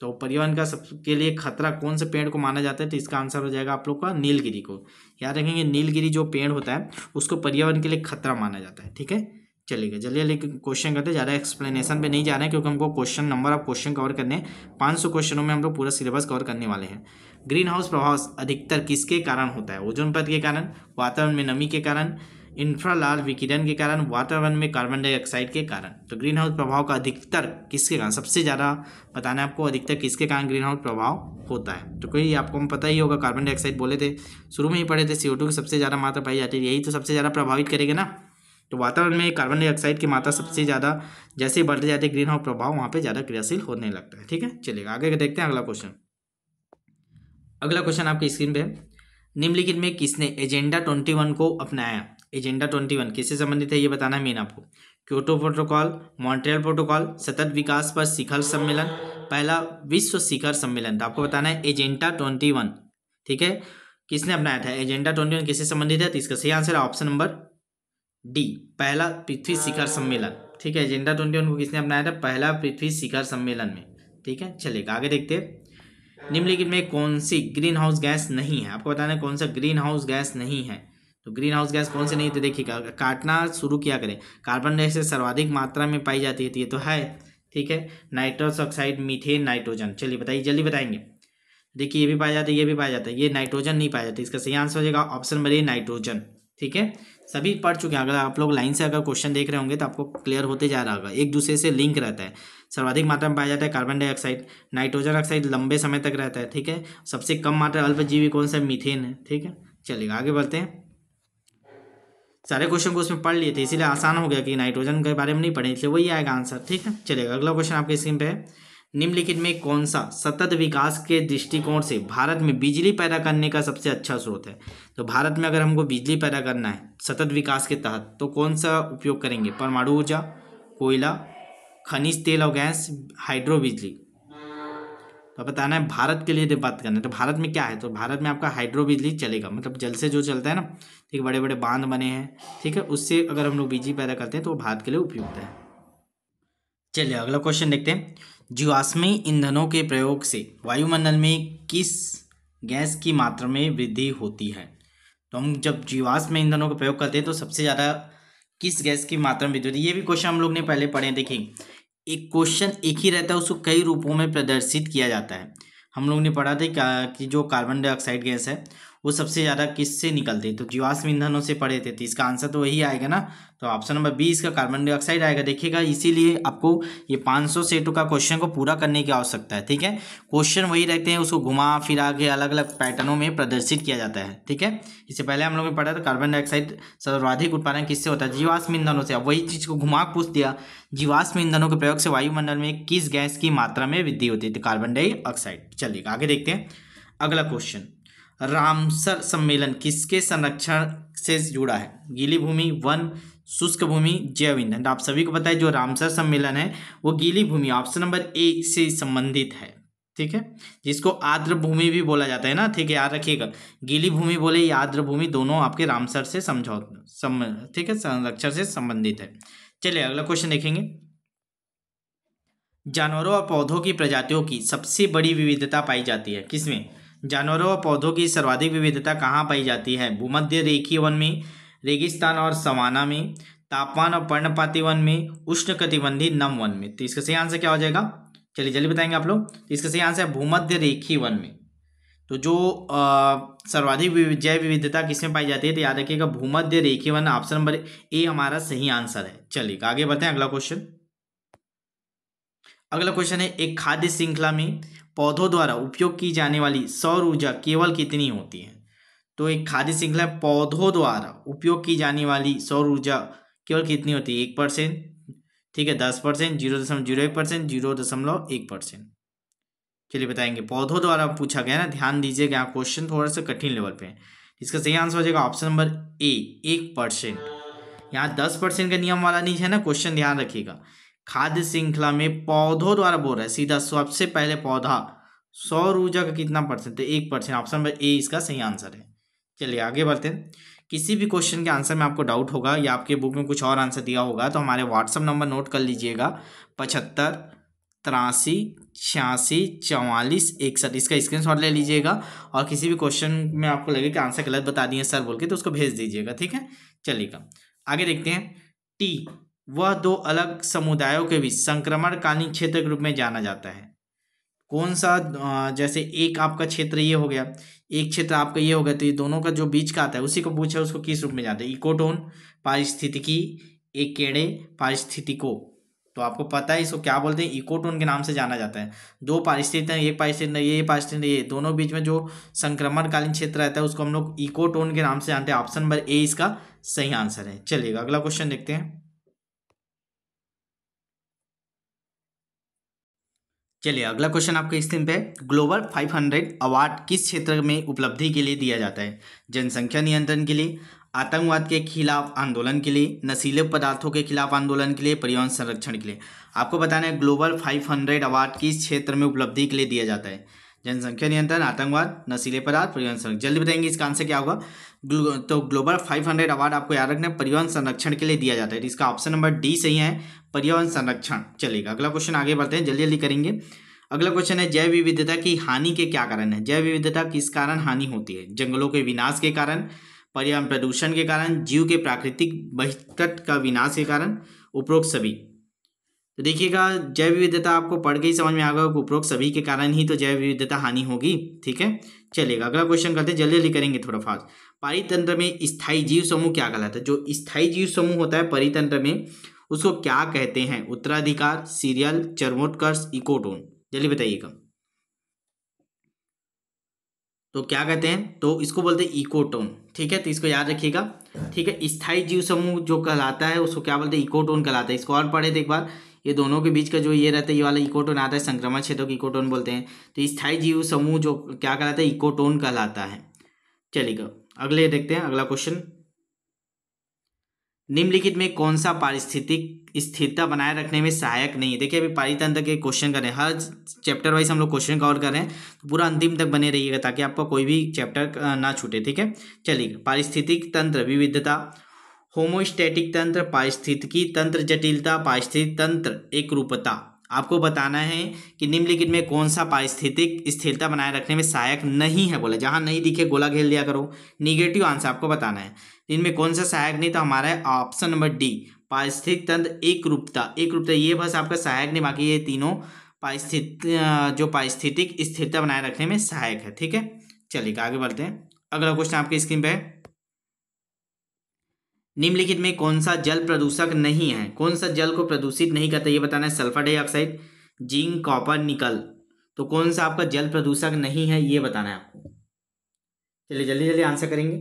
तो परिवहन का सबके लिए खतरा कौन से पेड़ को माना जाता है तो इसका आंसर हो जाएगा आप लोग का नीलगिरी को याद रखेंगे नीलगिरी जो पेड़ होता है उसको पर्यावरण के लिए खतरा माना जाता है ठीक है चलेगा जल्दी जल्दी क्वेश्चन करते हैं ज़्यादा एक्सप्लेनेशन पे नहीं जा रहे हैं क्योंकि हमको question number of question cover करने पाँच सौ क्वेश्चनों में हम लोग पूरा सिलेबस कवर करने वाले हैं ग्रीन हाउस प्रभाव अधिकतर किसके कारण होता है ओजोन पद के कारण वातावरण में नमी के कारण इंफ्रालाल विकिरण के कारण वातावरण में कार्बन डाइऑक्साइड के कारण तो ग्रीन हाउस प्रभाव का अधिकतर किसके कारण सबसे ज़्यादा बताना है आपको अधिकतर किसके कारण ग्रीन हाउस प्रभाव होता है तो कोई आपको हम पता ही होगा कार्बन डाइऑक्साइड बोले थे शुरू में ही पढ़े थे सी की सबसे ज़्यादा मात्रा पाई जाती है यही तो सबसे ज़्यादा प्रभावित करेगा ना तो वातावरण में कार्बन डाइऑक्साइड की मात्रा सबसे ज़्यादा जैसे बढ़ते जाते ग्रीन हाउस प्रभाव वहाँ पर ज़्यादा क्रियाशील होने लगता है ठीक है चलेगा आगे देखते हैं अगला क्वेश्चन अगला क्वेश्चन आपकी स्क्रीन पर निम्नलिखित में किसने एजेंडा ट्वेंटी वन को अपनाया एजेंडा ट्वेंटी वन किससे संबंधित है ये बताना है मेन आपको क्योटो प्रोटोकॉल मॉन्ट्रियल प्रोटोकॉल सतत विकास पर शिखर सम्मेलन पहला विश्व शिखर सम्मेलन तो आपको बताना है एजेंडा ट्वेंटी वन ठीक है किसने अपनाया था एजेंडा ट्वेंटी वन किससे संबंधित है तो इसका सही आंसर है ऑप्शन नंबर डी पहला पृथ्वी शिखर सम्मेलन ठीक है एजेंडा ट्वेंटी वन को किसने अपनाया था पहला पृथ्वी शिखर सम्मेलन में ठीक है चलेगा आगे देखते निम्नलिखित में कौन सी ग्रीन हाउस गैस नहीं है आपको बताना है कौन सा ग्रीन हाउस गैस नहीं है तो ग्रीन हाउस गैस कौन से नहीं तो देखिए काटना शुरू किया करें कार्बन डाइऑक्साइड सर्वाधिक मात्रा में पाई जाती है तो ये तो है ठीक है नाइट्रस ऑक्साइड मीथेन नाइट्रोजन चलिए बताइए जल्दी बताएंगे देखिए ये भी पाया जाता है ये भी पाया जाता है ये नाइट्रोजन नहीं पाया जाता इसका सही आंसर हो जाएगा ऑप्शन नंबर ए नाइट्रोजन ठीक है सभी पढ़ चुके हैं अगर आप लोग लाइन से अगर क्वेश्चन देख रहे होंगे तो आपको क्लियर होते जा रहा होगा एक दूसरे से लिंक रहता है सर्वाधिक मात्रा में पाया जाता है कार्बन डाइऑक्साइड नाइट्रोजन ऑक्साइड लंबे समय तक रहता है ठीक है सबसे कम मात्रा अल्पजीवी कौन सा मीथेन है ठीक है चलिए आगे बढ़ते हैं सारे क्वेश्चन को उसमें पढ़ लिए थे इसीलिए आसान हो गया कि नाइट्रोजन के बारे में नहीं पढ़े इसलिए वही आएगा आंसर ठीक है चलेगा अगला क्वेश्चन आपके स्क्रीन पे है निम्नलिखित में कौन सा सतत विकास के दृष्टिकोण से भारत में बिजली पैदा करने का सबसे अच्छा स्रोत है तो भारत में अगर हमको बिजली पैदा करना है सतत विकास के तहत तो कौन सा उपयोग करेंगे परमाणु ऊर्जा कोयला खनिज तेल और गैस हाइड्रो बिजली तो बताना है भारत के लिए बात करना है तो भारत में क्या है तो भारत में आपका हाइड्रो बिजली चलेगा मतलब जल से जो चलता है ना ठीक बड़े बड़े बांध बने हैं ठीक है उससे अगर हम लोग बिजली पैदा करते हैं तो वो भारत के लिए उपयुक्त है चलिए अगला क्वेश्चन देखते हैं जीवाश्मी ईंधनों के प्रयोग से वायुमंडल में किस गैस की मात्रा में वृद्धि होती है तो हम जब जीवाश्म ईंधनों का प्रयोग करते हैं तो सबसे ज़्यादा किस गैस की मात्रा में वृद्धि होती है ये भी क्वेश्चन हम लोग ने पहले पढ़े देखें एक क्वेश्चन एक ही रहता है उसको कई रूपों में प्रदर्शित किया जाता है हम लोग ने पढ़ा था कि जो कार्बन डाइऑक्साइड गैस है वो सबसे ज़्यादा किससे निकलते तो जीवाश्म ईंधनों से पड़े थे तो इसका आंसर तो वही आएगा ना तो ऑप्शन नंबर बी इसका कार्बन डाइऑक्साइड आएगा देखिएगा इसीलिए आपको ये 500 सेटों का क्वेश्चन को पूरा करने की आवश्यकता है ठीक है क्वेश्चन वही रहते हैं उसको घुमा फिरा के अलग अलग पैटर्नों में प्रदर्शित किया जाता है ठीक है इससे पहले हम लोगों ने पढ़ा था कार्बन डाइऑक्साइड सर्वाधिक उत्पादन किससे होता है जीवाश्म ईंधनों से अब वही चीज़ को घुमा पूछ दिया जीवाश्म ईंधनों के प्रयोग से वायुमंडल में किस गैस की मात्रा में वृद्धि होती है कार्बन तो डाइऑक्साइड चलिएगा आगे देखते हैं अगला क्वेश्चन रामसर सम्मेलन किसके संरक्षण से जुड़ा है गीली भूमि वन शुष्क भूमि जैव ईंधन तो आप सभी को बताए जो रामसर सम्मेलन है वो गीली भूमि ऑप्शन नंबर ए से संबंधित है ठीक है जिसको आर्द्र भूमि भी बोला जाता है ना ठीक है याद रखिएगा गीली भूमि बोले या आर्द्र भूमि दोनों आपके रामसर से समझौ ठीक है संरक्षण से संबंधित है चलिए अगला क्वेश्चन देखेंगे जानवरों और पौधों की प्रजातियों की सबसे बड़ी विविधता पाई जाती है किसमें जानवरों और पौधों की सर्वाधिक विविधता कहाँ पाई जाती है भूमध्य रेखीय वन में रेगिस्तान और सवाना में तापमान और पर्णपाती वन में उष्ण कटिबंधी नम वन में तो इसका सही आंसर क्या हो जाएगा चलिए जल्दी बताएंगे आप लोग तो इसका सही आंसर है भूमध्य रेखीय वन में तो जो सर्वाधिक जैव विविधता किसमें पाई जाती है तो याद रखिएगा भूमध्य रेखीय वन ऑप्शन नंबर ए हमारा सही आंसर है चलिए आगे बढ़ते हैं अगला क्वेश्चन अगला क्वेश्चन है एक खाद्य श्रृंखला में पौधों द्वारा उपयोग की जाने वाली सौर ऊर्जा केवल कितनी होती है तो एक खाद्य श्रृंखला पौधों द्वारा उपयोग की जाने वाली सौर ऊर्जा केवल कितनी होती है एक परसेंट ठीक है दस परसेंट जीरो दशमलव जीरो एक परसेंट जीरो दशमलव एक परसेंट चलिए बताएंगे पौधों द्वारा पूछा गया ना ध्यान दीजिएगा यहाँ क्वेश्चन थोड़ा सा कठिन लेवल पे है इसका सही आंसर हो जाएगा ऑप्शन नंबर ए एक परसेंट यहाँ दस परसेंट का नियम वाला नहीं है ना क्वेश्चन ध्यान रखिएगा खाद्य श्रृंखला में पौधों द्वारा बोल रहा है सीधा सबसे पहले पौधा सौर ऊर्जा का कितना परसेंट है एक परसेंट ऑप्शन नंबर ए इसका सही आंसर है चलिए आगे बढ़ते हैं किसी भी क्वेश्चन के आंसर में आपको डाउट होगा या आपके बुक में कुछ और आंसर दिया होगा तो हमारे व्हाट्सअप नंबर नोट कर लीजिएगा पचहत्तर तिरासी छियासी चौवालीस इकसठ इसका स्क्रीनशॉट ले लीजिएगा और किसी भी क्वेश्चन में आपको लगे कि आंसर गलत बता दिए सर बोल के तो उसको भेज दीजिएगा ठीक है चलिएगा आगे देखते हैं टी वह दो अलग समुदायों के बीच संक्रमणकालीन क्षेत्र के रूप में जाना जाता है कौन सा जैसे एक आपका क्षेत्र ये हो गया एक क्षेत्र आपका ये हो गया तो ये दोनों का जो बीच का आता है उसी को पूछा उसको किस रूप में जाते हैं इकोटोन पारिस्थितिकी एक केड़े पारिस्थितिको तो आपको पता है इसको क्या बोलते हैं इकोटोन के नाम से जाना जाता है दो पारिस्थिति हैं एक पारिस्थिति ये पारिस्थिति ये दोनों बीच में जो संक्रमणकालीन क्षेत्र रहता है उसको हम लोग इकोटोन के नाम से जानते हैं ऑप्शन नंबर ए इसका सही आंसर है चलिएगा अगला क्वेश्चन देखते हैं चलिए अगला क्वेश्चन आपके इस थीम पे ग्लोबल 500 अवार्ड किस क्षेत्र में उपलब्धि के लिए दिया जाता है जनसंख्या नियंत्रण के लिए आतंकवाद के खिलाफ आंदोलन के लिए नशीले पदार्थों के खिलाफ आंदोलन के लिए परिवहन संरक्षण के लिए आपको बताना है ग्लोबल 500 अवार्ड किस क्षेत्र में उपलब्धि के लिए दिया जाता है जनसंख्या नियंत्रण आतंकवाद नशीले पदार्थ परिवहन संरक्षण जल्दी बताएंगे इसका आंसर क्या होगा तो ग्लोबल फाइव हंड्रेड अवार्ड आपको याद रखना है परिवहन संरक्षण के लिए दिया जाता है तो इसका ऑप्शन नंबर डी सही है परिवहन संरक्षण चलेगा अगला क्वेश्चन आगे बढ़ते हैं जल्दी जल्दी करेंगे अगला क्वेश्चन है जैव विविधता की हानि के क्या कारण है जैव विविधता किस कारण हानि होती है जंगलों के विनाश के कारण पर्यावरण प्रदूषण के कारण जीव के प्राकृतिक बहिष्कट का विनाश के कारण उपरोक्त सभी तो देखिएगा जैव विविधता आपको पढ़ के ही समझ में आ गया उपरोक्त सभी के कारण ही तो जैव विविधता हानि होगी ठीक है चलेगा अगला क्वेश्चन करते हैं जल्दी जल्दी करेंगे थोड़ा फास्ट परितंत्र में स्थायी जीव समूह क्या कहलाता है जो स्थाई जीव समूह होता है परितंत्र में उसको क्या कहते हैं उत्तराधिकार सीरियल चर्मोटकर्ष इकोटोन जल्दी बताइएगा तो क्या कहते हैं तो इसको बोलते हैं इकोटोन ठीक है तो इसको याद रखिएगा ठीक है स्थायी जीव समूह जो कहलाता है उसको क्या बोलते हैं इकोटोन कहलाता है इसको और पढ़े थे तो एक बार ये दोनों के बीच का जो ये रहता है ये वाला इकोटोन आता है संक्रमण क्षेत्र को इकोटोन बोलते हैं तो स्थाई जीव समूह जो क्या कहलाता है इकोटोन कहलाता है चलिएगा अगले देखते हैं अगला क्वेश्चन निम्नलिखित में कौन सा पारिस्थितिक स्थिरता बनाए रखने में सहायक नहीं है देखिए अभी पारितंत्र के क्वेश्चन करें हर चैप्टर वाइज हम लोग क्वेश्चन कवर कर रहे हैं तो पूरा अंतिम तक बने रहिएगा ताकि आपका कोई भी चैप्टर ना छूटे ठीक है चलिए पारिस्थितिक तंत्र विविधता होमोस्टैटिक तंत्र पारिस्थितिकी तंत्र जटिलता पारिस्थितिक तंत्र एक रूपता आपको बताना है कि निम्नलिखित में कौन सा पारिस्थितिक स्थिरता बनाए रखने में सहायक नहीं है बोला जहाँ नहीं दिखे गोला घेर दिया करो निगेटिव आंसर आपको बताना है इनमें कौन सा सहायक नहीं तो हमारा है ऑप्शन नंबर डी पारिस्थितिक तंत्र एक रूपता एक रूपता ये बस आपका सहायक नहीं बाकी ये तीनों पारिस्थित जो पारिस्थितिक स्थिरता बनाए रखने में सहायक है ठीक है चलिए आगे बढ़ते हैं अगला क्वेश्चन आपकी स्क्रीन पर है निम्नलिखित में कौन सा जल प्रदूषक नहीं है कौन सा जल को प्रदूषित नहीं करता ये बताना है sulphur dioxide zinc copper nickel तो कौन सा आपका जल प्रदूषक नहीं है ये बताना है आपको चलिए जल्दी जल्दी आंसर करेंगे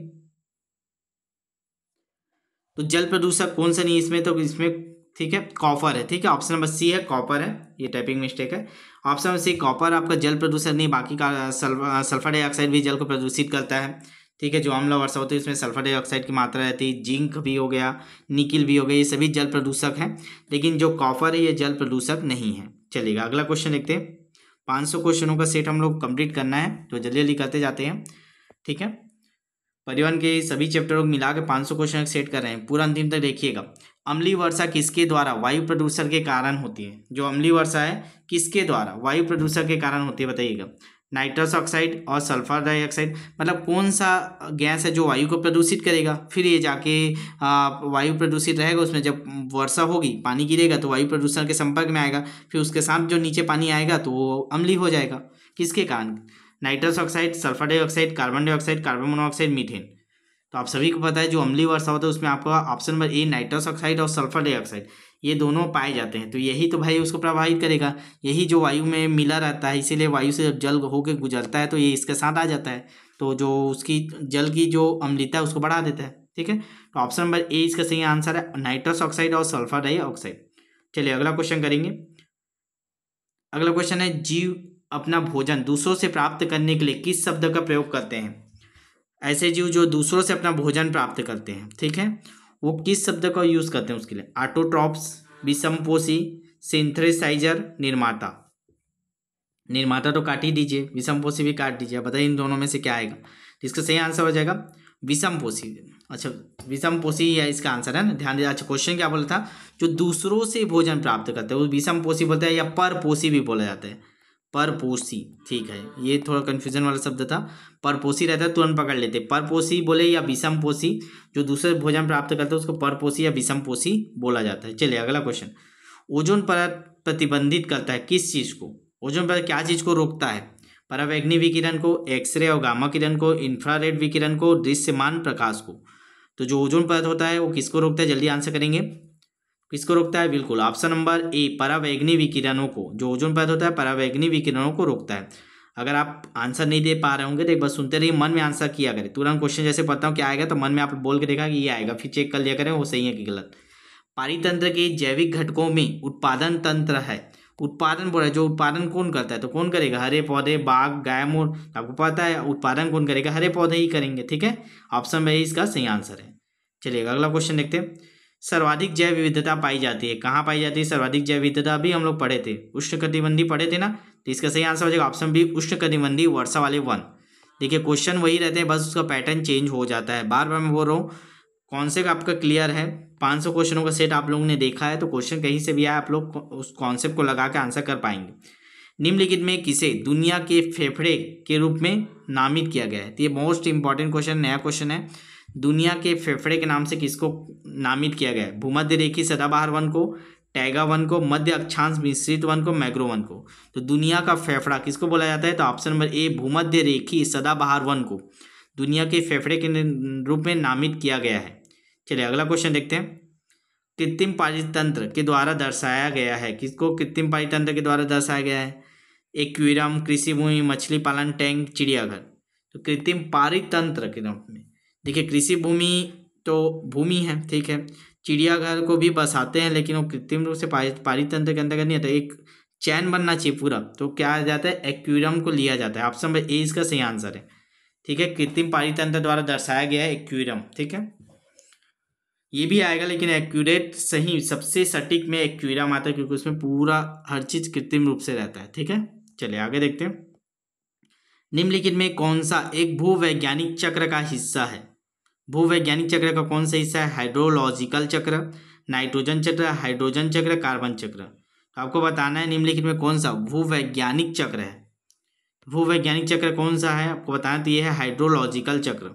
तो जल प्रदूषक कौन सा नहीं इसमें तो इसमें ठीक है कॉपर है ठीक है ऑप्शन नंबर सी है कॉपर है ये टाइपिंग मिस्टेक है ऑप्शन नंबर सी कॉपर आपका जल प्रदूषण नहीं बाकी का सल्फर डाइऑक्साइड भी जल को प्रदूषित करता है ठीक है जो अम्ल वर्षा होती है उसमें सल्फर डाइऑक्साइड की मात्रा रहती है जिंक भी हो गया निकिल भी हो गया ये सभी जल प्रदूषक हैं लेकिन जो कॉफर है ये जल प्रदूषक नहीं है चलिएगा अगला क्वेश्चन देखते हैं पाँच सौ क्वेश्चनों का सेट हम लोग कंप्लीट करना है तो जल्दी जल्दी करते जाते हैं ठीक है परिवहन के सभी चैप्टर को मिला के पाँच सौ क्वेश्चन सेट कर रहे हैं पूरा अंतिम तक देखिएगा अम्ली वर्षा किसके द्वारा वायु प्रदूषण के कारण होती है जो अम्ली वर्षा है किसके द्वारा वायु प्रदूषण के कारण होती है बताइएगा नाइट्रस ऑक्साइड और सल्फर डाइऑक्साइड मतलब कौन सा गैस है जो वायु को प्रदूषित करेगा फिर ये जाके वायु प्रदूषित रहेगा उसमें जब वर्षा होगी पानी गिरेगा तो वायु प्रदूषण के संपर्क में आएगा फिर उसके साथ जो नीचे पानी आएगा तो वो अम्ली हो जाएगा किसके कारण nitrous oxide sulphur dioxide carbon dioxide carbon monoxide methane तो आप सभी को पता है जो अम्ली वर्षा होता है उसमें आपका option number A nitrous oxide और सल्फर डाइऑक्साइड ये दोनों पाए जाते हैं तो यही तो भाई उसको प्रभावित करेगा यही जो वायु में मिला रहता है इसीलिए वायु से जब जल होकर गुजरता है तो ये इसके साथ आ जाता है तो जो उसकी जल की जो अम्लता है उसको बढ़ा देता है ठीक है तो ऑप्शन नंबर ए इसका सही आंसर है नाइट्रस ऑक्साइड और सल्फर डाई ऑक्साइड चलिए अगला क्वेश्चन करेंगे अगला क्वेश्चन है जीव अपना भोजन दूसरों से प्राप्त करने के लिए किस शब्द का प्रयोग करते हैं ऐसे जीव जो दूसरों से अपना भोजन प्राप्त करते हैं ठीक है वो किस शब्द का यूज़ करते हैं उसके लिए ऑटोट्रॉप्स विषमपोषी सिंथ्रेसाइजर निर्माता निर्माता तो काट ही दीजिए विषमपोषी भी काट दीजिए बताइए इन दोनों में से क्या आएगा तो इसका सही आंसर हो जाएगा विषमपोषी अच्छा विषमपोषी या इसका आंसर है ना ध्यान दीजिए अच्छा क्वेश्चन क्या बोला था जो दूसरों से भोजन प्राप्त करते हैं वो विषमपोषी बोलते हैं या परपोषी भी बोला जाता है परपोसी ठीक है ये थोड़ा कन्फ्यूजन वाला शब्द था परपोसी रहता है तुरंत पकड़ लेते परपोसी बोले या विषम पोसी जो दूसरे भोजन प्राप्त करते हैं उसको परपोसी या विषम पोसी बोला जाता है चलिए अगला क्वेश्चन ओजोन परत प्रतिबंधित करता है किस चीज़ को ओजोन परत क्या चीज़ को रोकता है परावैग्नि विकिरण को एक्सरे और गामा किरण को इंफ्रारेड विकिरण को दृश्यमान प्रकाश को तो जो ओजोन परत होता है वो किसको रोकता है जल्दी आंसर करेंगे किसको रोकता है बिल्कुल ऑप्शन नंबर ए परावैग्नी विकिरणों को जो ओजोन पैदा होता है परावैग्नी विकिरणों को रोकता है अगर आप आंसर नहीं दे पा रहे होंगे तो एक बार सुनते रहिए मन में आंसर किया करें तुरंत क्वेश्चन जैसे पता हूँ क्या आएगा तो मन में आप बोल के देखा कि ये आएगा फिर चेक कर लिया करें वो सही है कि गलत पारितंत्र के जैविक घटकों में उत्पादन तंत्र है उत्पादन बोला जो उत्पादन कौन करता है तो कौन करेगा हरे पौधे बाघ गाय मोर आपको पता है उत्पादन कौन करेगा हरे पौधे ही करेंगे ठीक है ऑप्शन में इसका सही आंसर है चलिए अगला क्वेश्चन देखते हैं सर्वाधिक जैव विविधता पाई जाती है कहाँ पाई जाती है सर्वाधिक जैव विविधता भी हम लोग पढ़े थे उष्णकटिबंधीय पढ़े थे ना तो इसका सही आंसर हो जाएगा ऑप्शन बी उष्णकटिबंधीय वर्षा वाले वन देखिए क्वेश्चन वही रहते हैं बस उसका पैटर्न चेंज हो जाता है बार बार मैं बोल रहा हूँ कौन से आपका क्लियर है पाँच सौ क्वेश्चनों का सेट आप लोगों ने देखा है तो क्वेश्चन कहीं से भी आया आप लोग उस कॉन्सेप्ट को लगा के आंसर कर पाएंगे निम्नलिखित में किसे दुनिया के फेफड़े के रूप में नामित किया गया है तो ये मोस्ट इंपॉर्टेंट क्वेश्चन नया क्वेश्चन है दुनिया के फेफड़े के नाम से किसको नामित किया गया है भूमध्य रेखी सदाबहार वन को टैगा वन को मध्य अक्षांश मिश्रित वन को मैग्रो वन को तो दुनिया का फेफड़ा किसको बोला जाता है तो ऑप्शन नंबर ए भूमध्य रेखी सदाबहार वन को दुनिया के फेफड़े के रूप में नामित किया गया है चलिए अगला क्वेश्चन देखते हैं कृत्रिम पारितंत्र के द्वारा दर्शाया गया है किसको कृत्रिम पारितंत्र के द्वारा दर्शाया गया है एक्वेरियम कृषि भूमि मछली पालन टैंक चिड़ियाघर तो कृत्रिम पारितंत्र के रूप में देखिए कृषि भूमि तो भूमि है ठीक है चिड़ियाघर को भी बसाते हैं लेकिन वो कृत्रिम रूप से पारितंत्र के अंतर्गत नहीं आता एक चैन बनना चाहिए पूरा तो क्या आ जाता है एक्वेरियम को लिया जाता है ऑप्शन नंबर ए इसका सही आंसर है ठीक है कृत्रिम पारितंत्र द्वारा दर्शाया गया है एक्वेरियम ठीक है ये भी आएगा लेकिन एक्यूरेट सही सबसे सटीक में एक्यूरा आता है क्योंकि उसमें पूरा हर चीज़ कृत्रिम रूप से रहता है ठीक है चलिए आगे देखते हैं निम्नलिखित में कौन सा एक भूवैज्ञानिक चक्र का हिस्सा है भूवैज्ञानिक चक्र का कौन सा हिस्सा है हाइड्रोलॉजिकल चक्र नाइट्रोजन चक्र हाइड्रोजन चक्र कार्बन चक्र तो आपको बताना है निम्नलिखित में कौन सा भूवैज्ञानिक चक्र है तो भूवैज्ञानिक चक्र कौन सा है आपको बताना तो ये है हाइड्रोलॉजिकल चक्र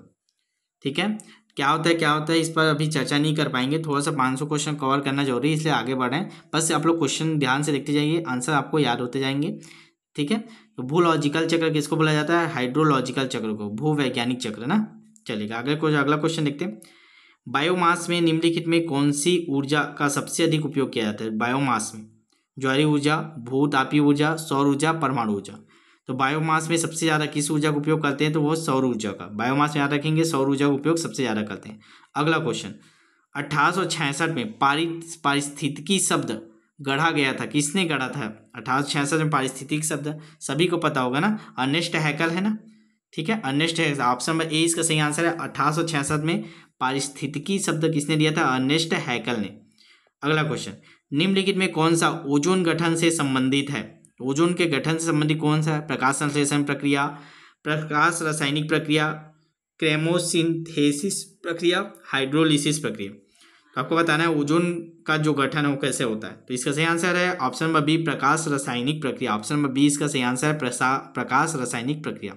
ठीक है क्या होता है क्या होता है इस पर अभी चर्चा नहीं कर पाएंगे थोड़ा सा पाँच क्वेश्चन कवर करना जरूरी है इसलिए आगे बढ़ें बस आप लोग क्वेश्चन ध्यान से देखते जाइए आंसर आपको याद होते जाएंगे ठीक है तो भूलॉजिकल चक्र किसको बोला जाता है हाइड्रोलॉजिकल चक्र को भूवैज्ञानिक चक्र ना चलेगा अगले कुछ अगला क्वेश्चन देखते हैं बायोमास में निम्नलिखित में कौन सी ऊर्जा का सबसे अधिक उपयोग किया जाता है बायोमास में ज्वारी ऊर्जा भूतापीय ऊर्जा सौर ऊर्जा परमाणु ऊर्जा तो बायोमास में सबसे ज़्यादा किस ऊर्जा का उपयोग करते हैं तो वो सौर ऊर्जा का बायोमास में याद रखेंगे सौर ऊर्जा का उपयोग सबसे ज़्यादा करते हैं अगला क्वेश्चन अठारह में पारित पारिस्थितिकी शब्द गढ़ा गया था किसने गढ़ा था अठारह में पारिस्थितिक शब्द सभी को पता होगा ना अर्नेस्ट हैकल है ना ठीक है अर्नेस्ट है ऑप्शन नंबर ए इसका सही आंसर है अठारह में पारिस्थितिकी शब्द किसने दिया था अर्नेस्ट हैकल ने अगला क्वेश्चन निम्नलिखित में कौन सा ओजोन गठन से संबंधित है ओजोन के गठन से संबंधित कौन सा है प्रकाश संश्लेषण प्रक्रिया प्रकाश रासायनिक प्रक्रिया क्रेमोसिंथेसिस प्रक्रिया हाइड्रोलिसिस प्रक्रिया तो आपको बताना है ओजोन का जो गठन है वो कैसे होता है तो इसका सही आंसर है ऑप्शन नंबर बी प्रकाश रासायनिक प्रक्रिया ऑप्शन नंबर बी इसका सही आंसर है प्रकाश रासायनिक प्रक्रिया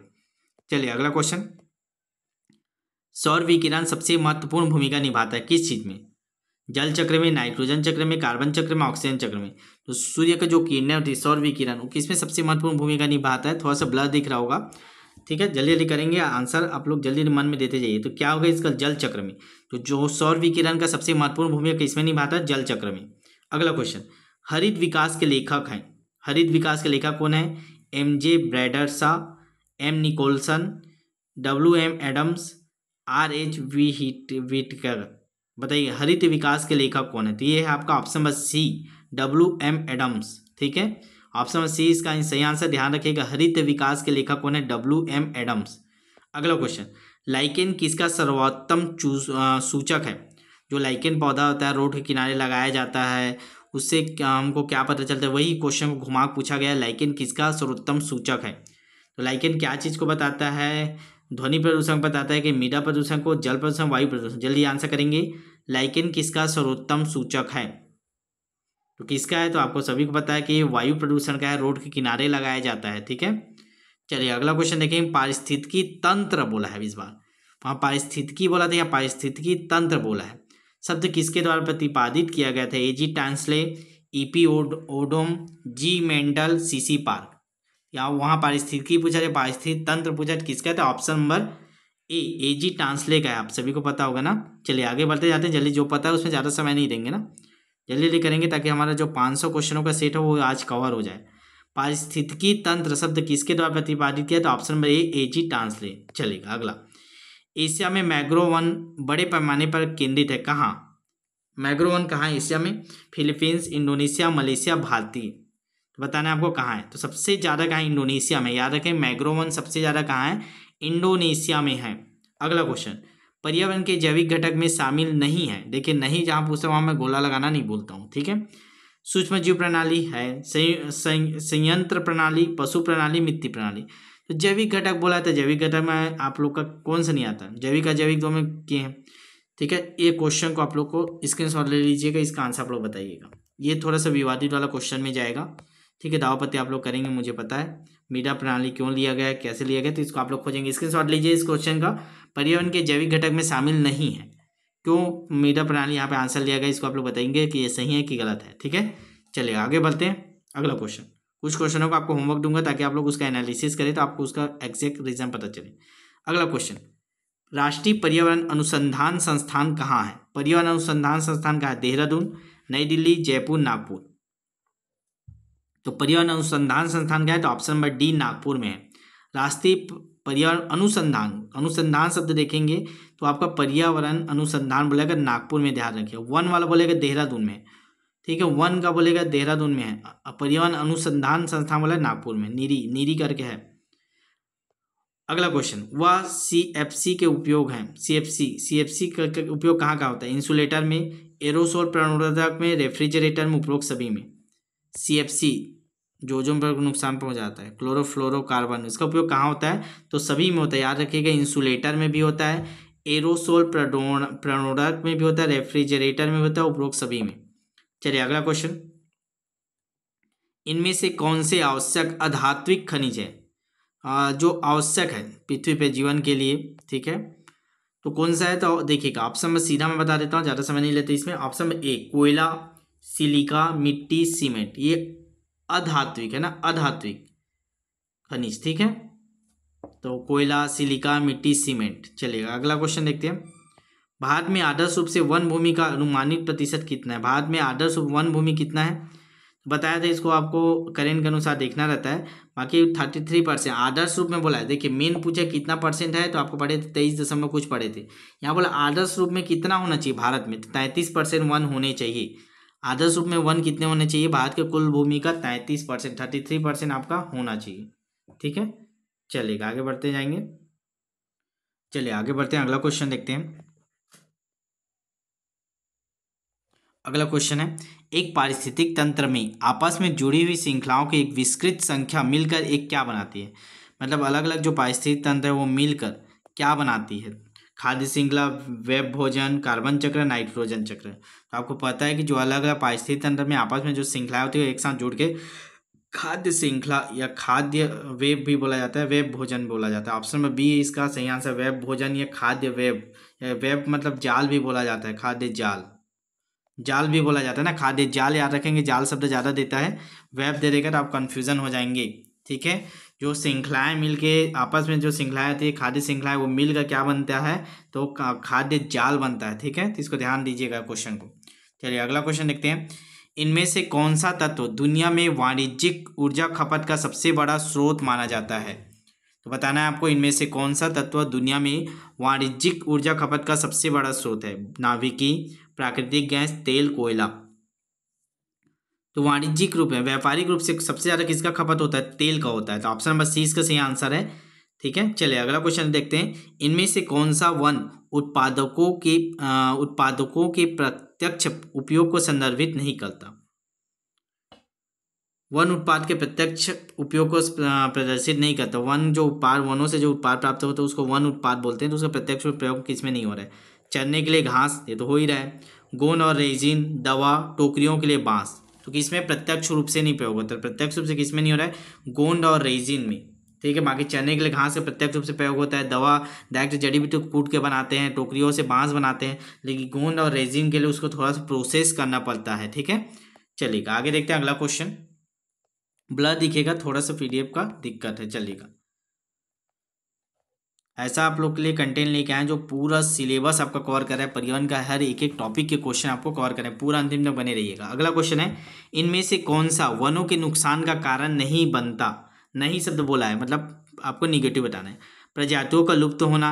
चलिए अगला क्वेश्चन सौर विकिरण सबसे महत्वपूर्ण भूमिका निभाता है किस चीज़ में जल चक्र में नाइट्रोजन चक्र में कार्बन चक्र में ऑक्सीजन चक्र में तो सूर्य का जो किरण होती है सौर विकिरण वो किसमें सबसे महत्वपूर्ण भूमिका निभाता है थोड़ा सा ब्लर दिख रहा होगा ठीक है जल्दी जल्दी करेंगे आंसर आप लोग जल्दी मन में देते जाइए तो क्या होगा इसका जल चक्र में तो जो सौर विकिरण का सबसे महत्वपूर्ण भूमिका किसमें निभाता है जल चक्र में अगला क्वेश्चन हरित विकास के लेखक हैं हरित विकास के लेखक कौन है M J Bradshaw M Nicholson W M Adams R H V Whittaker बताइए हरित विकास के लेखक कौन है तो ये है आपका option number C W M Adams ठीक है ऑप्शन नंबर सी इसका सही आंसर ध्यान रखिएगा हरित विकास के लेखक कौन है डब्ल्यू एम एडम्स अगला क्वेश्चन लाइकेन किसका सर्वोत्तम सूचक है जो लाइकेन पौधा होता है रोड के किनारे लगाया जाता है उससे हमको क्या पता चलता है वही क्वेश्चन को घुमा पूछा गया लाइकेन किसका सर्वोत्तम सूचक है तो लाइकेन क्या चीज़ को बताता है ध्वनि प्रदूषण बताता है कि मीडा प्रदूषण को जल प्रदूषण वायु प्रदूषण जल्दी आंसर करेंगे लाइकेन किसका सर्वोत्तम सूचक है तो किसका है तो आपको सभी को पता है कि वायु प्रदूषण का है रोड के किनारे लगाया जाता है ठीक है चलिए अगला क्वेश्चन देखेंगे पारिस्थितिकी तंत्र बोला है इस बार वहाँ तो पारिस्थितिकी बोला था या पारिस्थितिकी तंत्र बोला है शब्द किसके द्वारा प्रतिपादित किया गया था A G Tansley E P Odum G Mendel C C Park या वहाँ पारिस्थितिकी पूछा जाए पारिस्थितिक तंत्र पूछा किसका था ऑप्शन नंबर ए ए जी ट्रांसले का है आप सभी को पता होगा ना चलिए आगे बढ़ते जाते हैं जल्दी जो पता है उसमें ज़्यादा समय नहीं देंगे ना जल्दी जल्दी करेंगे ताकि हमारा जो पाँच सौ क्वेश्चनों का सेट है वो आज कवर हो जाए पारिस्थितिकी तंत्र शब्द किसके द्वारा प्रतिपादित किया तो ऑप्शन नंबर ए ए जी ट्रांसले चलेगा अगला एशिया में मैग्रो वन बड़े पैमाने पर केंद्रित है कहाँ मैग्रो वन कहाँ एशिया में फिलीपींस इंडोनेशिया मलेशिया भारतीय तो बताना आपको कहाँ है तो सबसे ज़्यादा कहाँ है इंडोनेशिया में याद रखें मैग्रोवन सबसे ज़्यादा कहाँ है इंडोनेशिया में है अगला क्वेश्चन पर्यावरण के जैविक घटक में शामिल नहीं है देखिए नहीं जहाँ पूछता वहाँ मैं गोला लगाना नहीं बोलता हूँ ठीक है सूक्ष्म जीव प्रणाली है संयंत्र प्रणाली पशु प्रणाली मिट्टी प्रणाली तो जैविक घटक बोला था तो जैविक घटक में आप लोग का कौन सा नहीं आता जैविक अजैविक दो में किए हैं ठीक है ये क्वेश्चन को आप लोग को स्क्रीन शॉट ले लीजिएगा इसका आंसर आप लोग बताइएगा ये थोड़ा सा विवादित वाला क्वेश्चन में जाएगा ठीक है दावापत्ती आप लोग करेंगे मुझे पता है मीडा प्रणाली क्यों लिया गया कैसे लिया गया तो इसको आप लोग खोजेंगे स्क्रीन लीजिए इस क्वेश्चन का पर्यावरण के जैविक घटक में शामिल नहीं है क्यों मीडा प्रणाली यहाँ पे आंसर लिया गया इसको आप लोग बताएंगे कि ये सही है कि गलत है ठीक है चलिए आगे बढ़ते हैं अगला क्वेश्चन कुछ क्वेश्चनों को आपको होमवर्क दूंगा ताकि आप लोग उसका एनालिसिस करें तो आपको उसका एग्जैक्ट रीजन पता चले अगला क्वेश्चन राष्ट्रीय पर्यावरण अनुसंधान संस्थान कहाँ है पर्यावरण अनुसंधान संस्थान कहाँ है देहरादून नई दिल्ली जयपुर नागपुर तो पर्यावरण अनुसंधान संस्थान क्या है तो ऑप्शन नंबर डी नागपुर में है राष्ट्रीय पर्यावरण अनुसंधान अनुसंधान शब्द देखेंगे तो आपका पर्यावरण अनुसंधान बोलेगा नागपुर में ध्यान रखिए वन वाला बोलेगा देहरादून में ठीक है वन का बोलेगा देहरादून में है पर्यावरण अनुसंधान संस्थान बोला नागपुर में निरी निरी करके है अगला क्वेश्चन वह सी एफ सी के उपयोग हैं सी एफ सी सी एफ सी का उपयोग कहाँ कहाँ होता है इंसुलेटर में एरोसोल प्रणोदक में रेफ्रिजरेटर में उपयोग सभी में सी एफ सी जोजोम पर नुकसान पहुंचाता है क्लोरोफ्लोरोकार्बन इसका उपयोग कहाँ होता है तो सभी में होता है याद रखिएगा इंसुलेटर में भी होता है एरोसोल प्रडोण प्रणोडक में भी होता है रेफ्रिजरेटर में होता है उपरोक्त सभी में चलिए अगला क्वेश्चन इनमें से कौन से आवश्यक अधात्विक खनिज है जो आवश्यक है पृथ्वी पर जीवन के लिए ठीक है तो कौन सा है तो देखिएगा ऑप्शन में सीधा मैं बता देता हूँ ज़्यादा समय नहीं लेते इसमें ऑप्शन में ए कोयला सिलिका मिट्टी सीमेंट ये अधात्विक है ना अधात्विक खनिज ठीक है तो कोयला सिलिका मिट्टी सीमेंट चलेगा अगला क्वेश्चन देखते हैं भारत में आदर्श रूप से वन भूमि का अनुमानित प्रतिशत कितना है भारत में आदर्श रूप वन भूमि कितना है बताया था इसको आपको करेंट के अनुसार देखना रहता है बाकी थर्टी थ्री परसेंट आदर्श रूप में बोला है देखिए मेन पूछे कितना परसेंट है तो आपको पढ़े थे तेईस दशमलव कुछ पढ़े थे यहाँ बोला आदर्श रूप में कितना होना चाहिए भारत में तो तैंतीस परसेंट वन होने चाहिए आदर्श रूप में वन कितने होने चाहिए भारत के कुल भूमि का तैंतीस परसेंट थर्टी थ्री परसेंट आपका होना चाहिए ठीक है चलेगा आगे बढ़ते जाएंगे चलिए आगे बढ़ते हैं अगला क्वेश्चन देखते हैं अगला क्वेश्चन है एक पारिस्थितिक तंत्र में आपस में जुड़ी हुई श्रृंखलाओं की एक विस्तृत संख्या मिलकर एक क्या बनाती है मतलब अलग अलग जो पारिस्थितिक तंत्र है वो मिलकर क्या बनाती है खाद्य श्रृंखला वेब भोजन कार्बन चक्र नाइट्रोजन चक्र तो आपको पता है कि जो अलग अलग पारिस्थितिक तंत्र में आपस में जो श्रृंखलाएं होती है एक साथ जुड़ के खाद्य श्रृंखला या खाद्य वेब भी बोला जाता है वेब भोजन बोला जाता है ऑप्शन में बी इसका सही आंसर वेब भोजन या खाद्य वेब वेब मतलब जाल भी बोला जाता है खाद्य जाल जाल भी बोला जाता है ना खाद्य जाल याद रखेंगे जाल शब्द ज़्यादा देता है वेब दे देगा तो आप कन्फ्यूज़न हो जाएंगे ठीक है जो श्रृंखलाएँ मिल के आपस में जो श्रृंखलाएँ होती है खाद्य श्रृंखलाएँ वो मिल कर क्या बनता है तो खाद्य जाल बनता है ठीक है तो इसको ध्यान दीजिएगा क्वेश्चन को चलिए अगला क्वेश्चन देखते हैं इनमें से कौन सा तत्व दुनिया में वाणिज्यिक ऊर्जा खपत का सबसे बड़ा स्रोत माना जाता है तो बताना है आपको इनमें से कौन सा तत्व दुनिया में वाणिज्यिक ऊर्जा खपत का सबसे बड़ा स्रोत है नाभिकी प्राकृतिक गैस तेल कोयला तो वाणिज्यिक रूप में व्यापारिक रूप से सबसे ज़्यादा किसका खपत होता है तेल का होता है तो ऑप्शन नंबर सी इसका सही आंसर है ठीक है चलिए अगला क्वेश्चन देखते हैं इनमें से कौन सा वन उत्पादकों के उत्पादकों के प्रत्यक्ष उपयोग को संदर्भित नहीं करता वन उत्पाद के प्रत्यक्ष उपयोग को प्रदर्शित नहीं करता वन जो उत्पाद वनों से जो उत्पाद प्राप्त होता है तो उसको वन उत्पाद बोलते हैं तो उसका प्रत्यक्ष प्रयोग किस में नहीं हो रहा है चरने के लिए घास ये तो हो ही रहा है गोन और रेजिन दवा टोकरियों के लिए बांस तो किसमें प्रत्यक्ष रूप से नहीं प्रयोग होता है प्रत्यक्ष रूप से किस में नहीं हो रहा है गोंड और रेजिन में ठीक है बाकी चने के लिए घास से प्रत्यक्ष रूप से प्रयोग होता है दवा डायरेक्ट जड़ी बूटी कूट के बनाते हैं टोकरियों से बांस बनाते हैं लेकिन गोंद और रेजिन के लिए उसको थोड़ा सा प्रोसेस करना पड़ता है ठीक है चलिएगा आगे देखते हैं अगला क्वेश्चन ब्लड दिखेगा थोड़ा सा पी का दिक्कत है चलिएगा ऐसा आप लोग के लिए कंटेंट लेके आए जो पूरा सिलेबस आपका कवर कर रहा है परिवहन का हर एक एक टॉपिक के क्वेश्चन आपको कवर करें पूरा अंतिम तक बने रहिएगा अगला क्वेश्चन है इनमें से कौन सा वनों के नुकसान का कारण नहीं बनता नहीं शब्द बोला है मतलब आपको निगेटिव बताना है प्रजातियों का लुप्त होना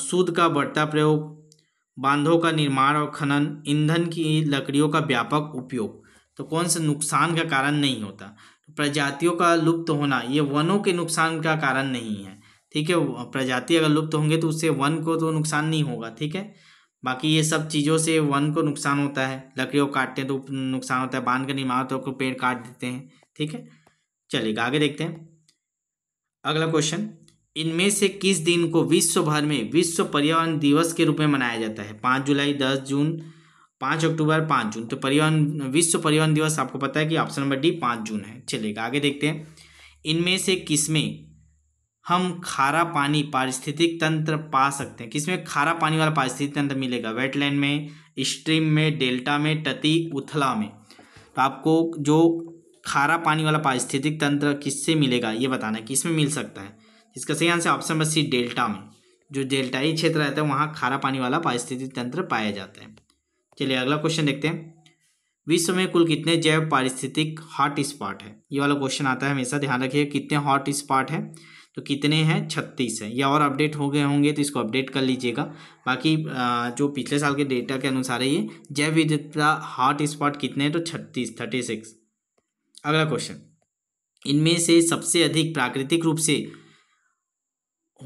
सूद का बढ़ता प्रयोग बांधों का निर्माण और खनन ईंधन की लकड़ियों का व्यापक उपयोग तो कौन सा नुकसान का कारण नहीं होता तो प्रजातियों का लुप्त होना ये वनों के नुकसान का कारण नहीं है ठीक है प्रजाति अगर लुप्त होंगे तो उससे वन को तो नुकसान नहीं होगा ठीक है बाकी ये सब चीज़ों से वन को नुकसान होता है लकड़ियों को काटते हैं तो नुकसान होता है बांध का निर्माण तो पेड़ काट देते हैं ठीक है चलिएगा आगे देखते हैं अगला क्वेश्चन इनमें से किस दिन को विश्व भर में विश्व पर्यावरण दिवस के रूप में मनाया जाता है पाँच जुलाई दस जून पाँच अक्टूबर पाँच जून तो पर्यावरण विश्व पर्यावरण दिवस आपको पता है कि ऑप्शन नंबर डी पाँच जून है चलिएगा आगे देखते हैं इनमें से किसमें हम खारा पानी पारिस्थितिक तंत्र पा सकते हैं किसमें खारा पानी वाला पारिस्थितिक तंत्र मिलेगा वेटलैंड में स्ट्रीम में डेल्टा में टती उथला में तो आपको जो खारा पानी वाला पारिस्थितिक तंत्र किससे मिलेगा ये बताना है किसमें मिल सकता है इसका सही answer option number C delta में जो डेल्टाई क्षेत्र रहता है वहाँ खारा पानी वाला पारिस्थितिक तंत्र पाया जाता है चलिए अगला क्वेश्चन देखते हैं विश्व में कुल कितने जैव पारिस्थितिक हॉट स्पॉट है ये वाला क्वेश्चन आता है हमेशा ध्यान रखिए कितने हॉट स्पॉट है तो कितने हैं छत्तीस है या और अपडेट हो गए होंगे तो इसको अपडेट कर लीजिएगा बाकी जो पिछले साल के डेटा के अनुसार है ये जैव विविधता हॉट स्पॉट कितने हैं तो छत्तीस थर्टी सिक्स अगला क्वेश्चन इनमें से सबसे अधिक प्राकृतिक रूप से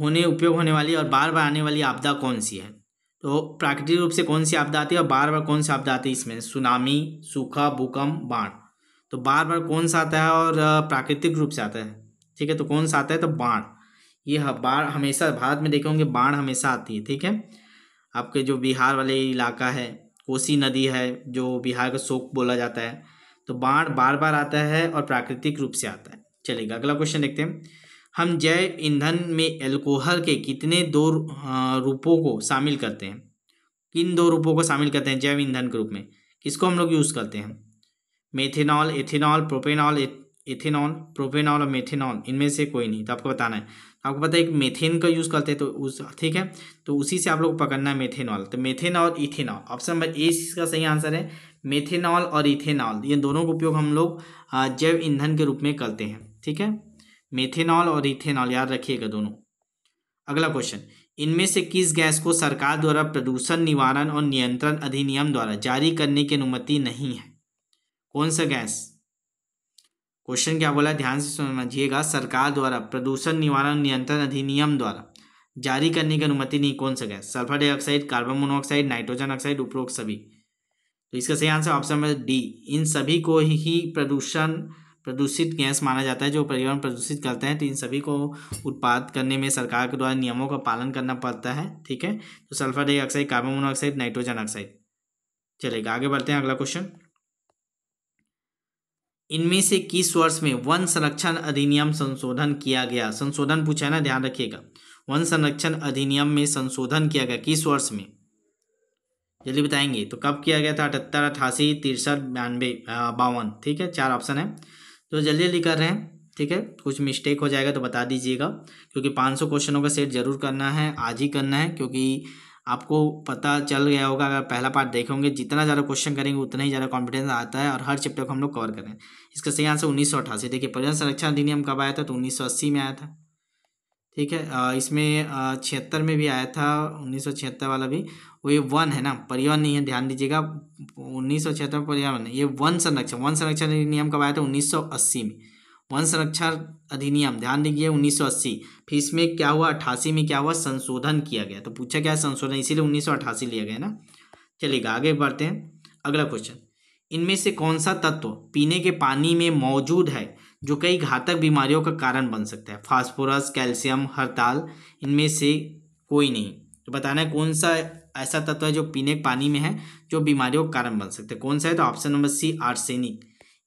होने उपयोग होने वाली और बार बार आने वाली आपदा कौन सी है तो प्राकृतिक रूप से कौन सी आपदा आती है और बार बार कौन सी आपदा आती है इसमें सुनामी सूखा भूकंप बाढ़ तो बार बार कौन सा आता है और प्राकृतिक रूप से आता है ठीक है तो कौन सा आता है तो बाढ़ ये बाढ़ हमेशा भारत में देखे होंगे बाढ़ हमेशा आती है ठीक है आपके जो बिहार वाले इलाका है कोसी नदी है जो बिहार का शोक बोला जाता है तो बाढ़ बार बार आता है और प्राकृतिक रूप से आता है चलेगा अगला क्वेश्चन देखते हैं हम जैव ईंधन में एल्कोहल के कितने दो रूपों को शामिल करते हैं किन दो रूपों को शामिल करते हैं जैव ईंधन के रूप में किसको हम लोग यूज़ करते हैं methanol ethanol propanol ethanol propanol और मेथेनॉल इनमें से कोई नहीं तो आपको बताना है तो आपको पता है एक मेथेन का यूज़ करते हैं तो उस ठीक है तो उसी से आप लोग पकड़ना है मेथेनॉल तो मेथेन और इथेनॉल ऑप्शन नंबर ए इसका सही आंसर है मेथेनॉल और इथेनॉल ये दोनों का उपयोग हम लोग जैव ईंधन के रूप में करते हैं ठीक है मेथेनॉल और इथेनॉल याद रखिएगा दोनों अगला क्वेश्चन इनमें से किस गैस को सरकार द्वारा प्रदूषण निवारण और नियंत्रण अधिनियम द्वारा जारी करने की अनुमति नहीं है कौन सा गैस क्वेश्चन क्या बोला ध्यान से समझिएगा सरकार द्वारा प्रदूषण निवारण नियंत्रण अधिनियम द्वारा जारी करने की अनुमति नहीं कौन सा gas sulphur dioxide carbon monoxide nitrogen oxide उपरोक्त सभी तो इसका सही आंसर ऑप्शन नंबर डी इन सभी को ही प्रदूषण प्रदूषित गैस माना जाता है जो पर्यावरण प्रदूषित करते हैं तो इन सभी को उत्पाद करने में सरकार के द्वारा नियमों का पालन करना पड़ता है ठीक है तो sulphur dioxide carbon monoxide nitrogen oxide चलेगा आगे बढ़ते हैं अगला क्वेश्चन इनमें से किस वर्ष में वन संरक्षण अधिनियम संशोधन किया गया संशोधन पूछा है ना ध्यान रखिएगा वन संरक्षण अधिनियम में संशोधन किया गया किस वर्ष में जल्दी बताएंगे तो कब किया गया था अठहत्तर अठासी तिरसठ बयानबे बावन ठीक है चार ऑप्शन है तो जल्दी जल्दी कर रहे हैं ठीक है कुछ मिस्टेक हो जाएगा तो बता दीजिएगा क्योंकि 500 क्वेश्चनों का सेट जरूर करना है आज ही करना है क्योंकि आपको पता चल गया होगा अगर पहला पार्ट देखेंगे जितना ज़्यादा क्वेश्चन करेंगे उतना ही ज़्यादा कॉन्फिडेंस आता है और हर चैप्टर को हम लोग कवर करें इसका सही आंसर उन्नीस सौ अठासी देखिए पर्यावरण संरक्षण अधिनियम कब आया था तो उन्नीस सौ अस्सी में आया था ठीक है इसमें छिहत्तर में भी आया था उन्नीस वाला भी वो ये वन है ना पर्यावरण नहीं है ध्यान दीजिएगा उन्नीस सौ छिहत्तर पर्यावरण ये वन संरक्षण वन संरक्षण अधिनियम कब आया था उन्नीस में वन संरक्षण अधिनियम ध्यान दीजिए 1980 फिर इसमें क्या हुआ अट्ठासी में क्या हुआ संशोधन किया गया तो पूछा क्या संशोधन इसीलिए उन्नीस लिया गया ना चलिएगा आगे बढ़ते हैं अगला क्वेश्चन इनमें से कौन सा तत्व पीने के पानी में मौजूद है जो कई घातक बीमारियों का कारण बन सकता है फास्फोरस कैल्शियम हड़ताल इनमें से कोई नहीं तो बताना है कौन सा ऐसा तत्व है जो पीने के पानी में है जो बीमारियों का कारण बन सकता है कौन सा है तो ऑप्शन नंबर सी आर्सेनिक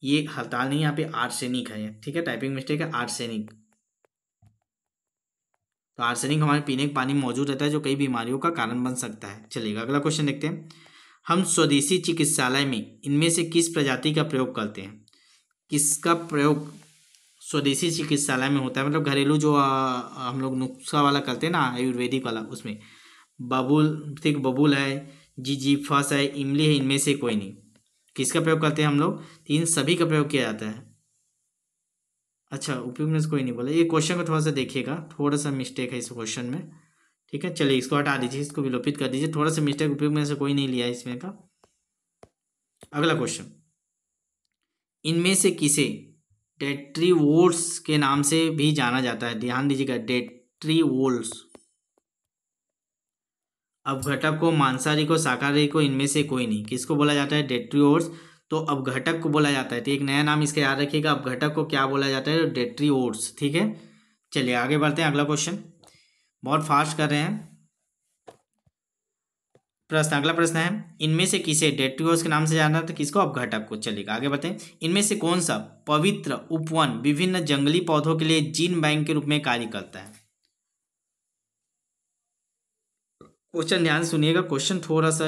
ये हड़ताल नहीं यहाँ पे आर्सेनिक है ठीक है टाइपिंग मिस्टेक है आर्सेनिक तो आर्सेनिक हमारे पीने के पानी में मौजूद रहता है जो कई बीमारियों का कारण बन सकता है चलिएगा अगला क्वेश्चन देखते हैं हम स्वदेशी चिकित्सालय में इनमें से किस प्रजाति का प्रयोग करते हैं किसका प्रयोग स्वदेशी चिकित्सालय में होता है मतलब घरेलू जो आ, हम लोग नुस्खा वाला करते हैं ना आयुर्वेदिक वाला उसमें बबुल ठीक बबुल है जी जी फस है इमली है इनमें से कोई नहीं किसका प्रयोग करते हैं हम लोग इन सभी का प्रयोग किया जाता है अच्छा उपयोग में से कोई नहीं बोला ये क्वेश्चन को थोड़ा सा देखिएगा थोड़ा सा मिस्टेक है इस क्वेश्चन में ठीक है चलिए इसको हटा दीजिए इसको विलोपित कर दीजिए थोड़ा सा मिस्टेक उपयोग में से कोई नहीं लिया इसमें का अगला क्वेश्चन इनमें से किसे डेट्री वोल्स के नाम से भी जाना जाता है ध्यान दीजिएगा डेट्री वोल्स अवघटक को मांसाहारी को शाकाहारी को इनमें से कोई नहीं किसको बोला जाता है डेट्रियोर्स तो घटक को बोला जाता है तो एक नया नाम इसका याद रखिएगा घटक को क्या बोला जाता है डेट्रियोर्स ठीक है चलिए आगे बढ़ते हैं अगला क्वेश्चन बहुत फास्ट कर रहे हैं प्रश्न अगला प्रश्न है इनमें से किसे डेट्रियोस के नाम से जाना था किसको घटक को चलेगा आगे बढ़ते हैं इनमें से कौन सा पवित्र उपवन विभिन्न जंगली पौधों के लिए जीन बैंक के रूप में कार्य करता है क्वेश्चन ध्यान सुनिएगा क्वेश्चन थोड़ा सा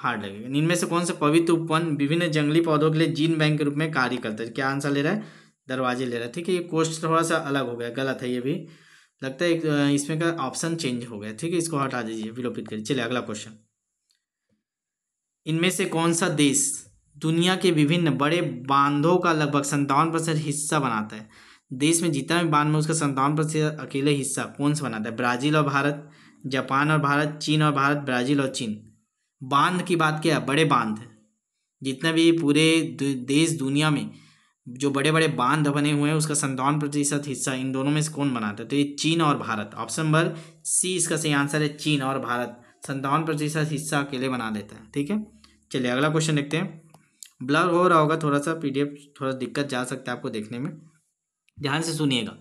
हार्ड लगेगा इनमें से कौन सा पवित्र उपवन विभिन्न जंगली पौधों के लिए जीन बैंक के रूप में कार्य करता है क्या आंसर ले रहा है दरवाजे ले रहा है ठीक है ये क्वेश्चन थोड़ा सा अलग हो गया गलत है ये भी लगता है इसमें का ऑप्शन चेंज हो गया ठीक है इसको हटा दीजिए विलोपित करिए चलिए अगला क्वेश्चन इनमें से कौन सा देश दुनिया के विभिन्न बड़े बांधों का लगभग संतावन परसेंट हिस्सा बनाता है देश में जितना भी बांध में उसका संतावन प्रतिशत अकेले हिस्सा कौन सा बनाता है ब्राजील और भारत जापान और भारत चीन और भारत ब्राज़ील और चीन बांध की बात क्या बड़े बांध जितना भी पूरे देश दुनिया में जो बड़े बड़े बांध बने हुए हैं उसका संतावन प्रतिशत हिस्सा इन दोनों में से कौन बनाता है तो ये चीन और भारत ऑप्शन नंबर सी इसका सही आंसर है चीन और भारत संतावन प्रतिशत हिस्सा अकेले बना देता है ठीक है चलिए अगला क्वेश्चन देखते हैं ब्लर हो रहा होगा थोड़ा सा पीडीएफ थोड़ा दिक्कत जा सकता है आपको देखने में ध्यान से सुनिएगा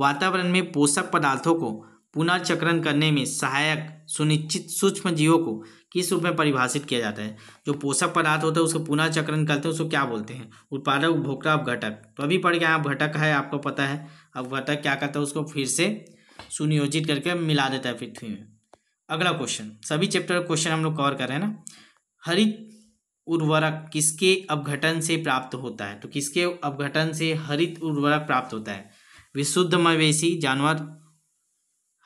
वातावरण में पोषक पदार्थों को पुनर्चक्रण करने में सहायक सुनिश्चित सूक्ष्म जीवों को किस रूप में परिभाषित किया जाता है जो पोषक पदार्थ होता है उसको पुनर्चक्रण करते हैं उसको क्या बोलते हैं उत्पादक उपभोक्ता घटक तो अभी पढ़ गया घटक है आपको पता है अब घटक क्या करता है उसको फिर से सुनियोजित करके मिला देता है पृथ्वी में अगला क्वेश्चन सभी चैप्टर क्वेश्चन हम लोग कवर कर रहे हैं ना हरित उर्वरक किसके अवघटन से प्राप्त होता है तो किसके अवघटन से हरित उर्वरक प्राप्त होता है विशुद्ध मवेशी जानवर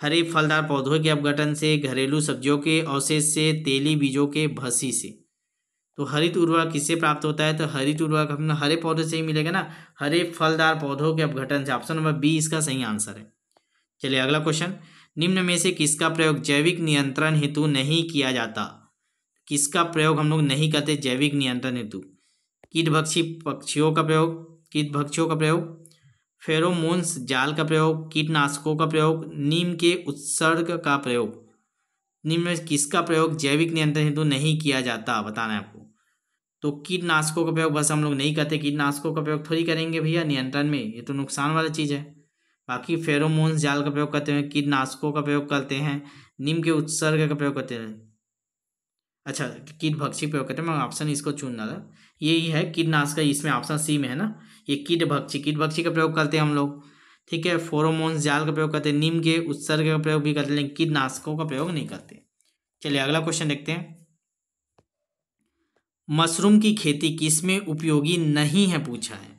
हरे फलदार पौधों के अपघटन से घरेलू सब्जियों के अवशेष से तेली बीजों के भसी से तो हरित उर्वरक किससे प्राप्त होता है तो हरित उर्वरक अपना हरे पौधे से ही मिलेगा ना हरे फलदार पौधों के अपघटन से ऑप्शन नंबर बी इसका सही आंसर है चलिए अगला क्वेश्चन निम्न में से किसका प्रयोग जैविक नियंत्रण हेतु नहीं किया जाता किसका प्रयोग हम लोग नहीं करते जैविक नियंत्रण हेतु कीटभक्षी पक्षियों का प्रयोग कीटभक्षियों का प्रयोग फेरोमोन्स जाल का प्रयोग कीटनाशकों का प्रयोग नीम के उत्सर्ग का प्रयोग नीम में किसका प्रयोग जैविक नियंत्रण हेतु नहीं किया जाता बताना है आपको तो कीटनाशकों का प्रयोग बस हम लोग नहीं करते कीटनाशकों का प्रयोग थोड़ी करेंगे भैया नियंत्रण में ये तो नुकसान वाला चीज़ है बाकी फेरोमोन्स जाल का प्रयोग करते हैं कीटनाशकों का प्रयोग करते हैं नीम के उत्सर्ग का प्रयोग करते हैं अच्छा कीट भक्षी प्रयोग करते हैं मैं ऑप्शन इसको चुनना था यही है कीटनाशक इसमें ऑप्शन सी में है ना ये कीट भक्षी कीट भक्षी का प्रयोग करते हैं हम लोग ठीक है फोरोमोन्स जाल का प्रयोग करते हैं नीम के उत्सर्ग का प्रयोग भी करते हैं लेकिन कीटनाशकों का प्रयोग नहीं करते चलिए अगला क्वेश्चन देखते हैं मशरूम की खेती किसमें उपयोगी नहीं है पूछा है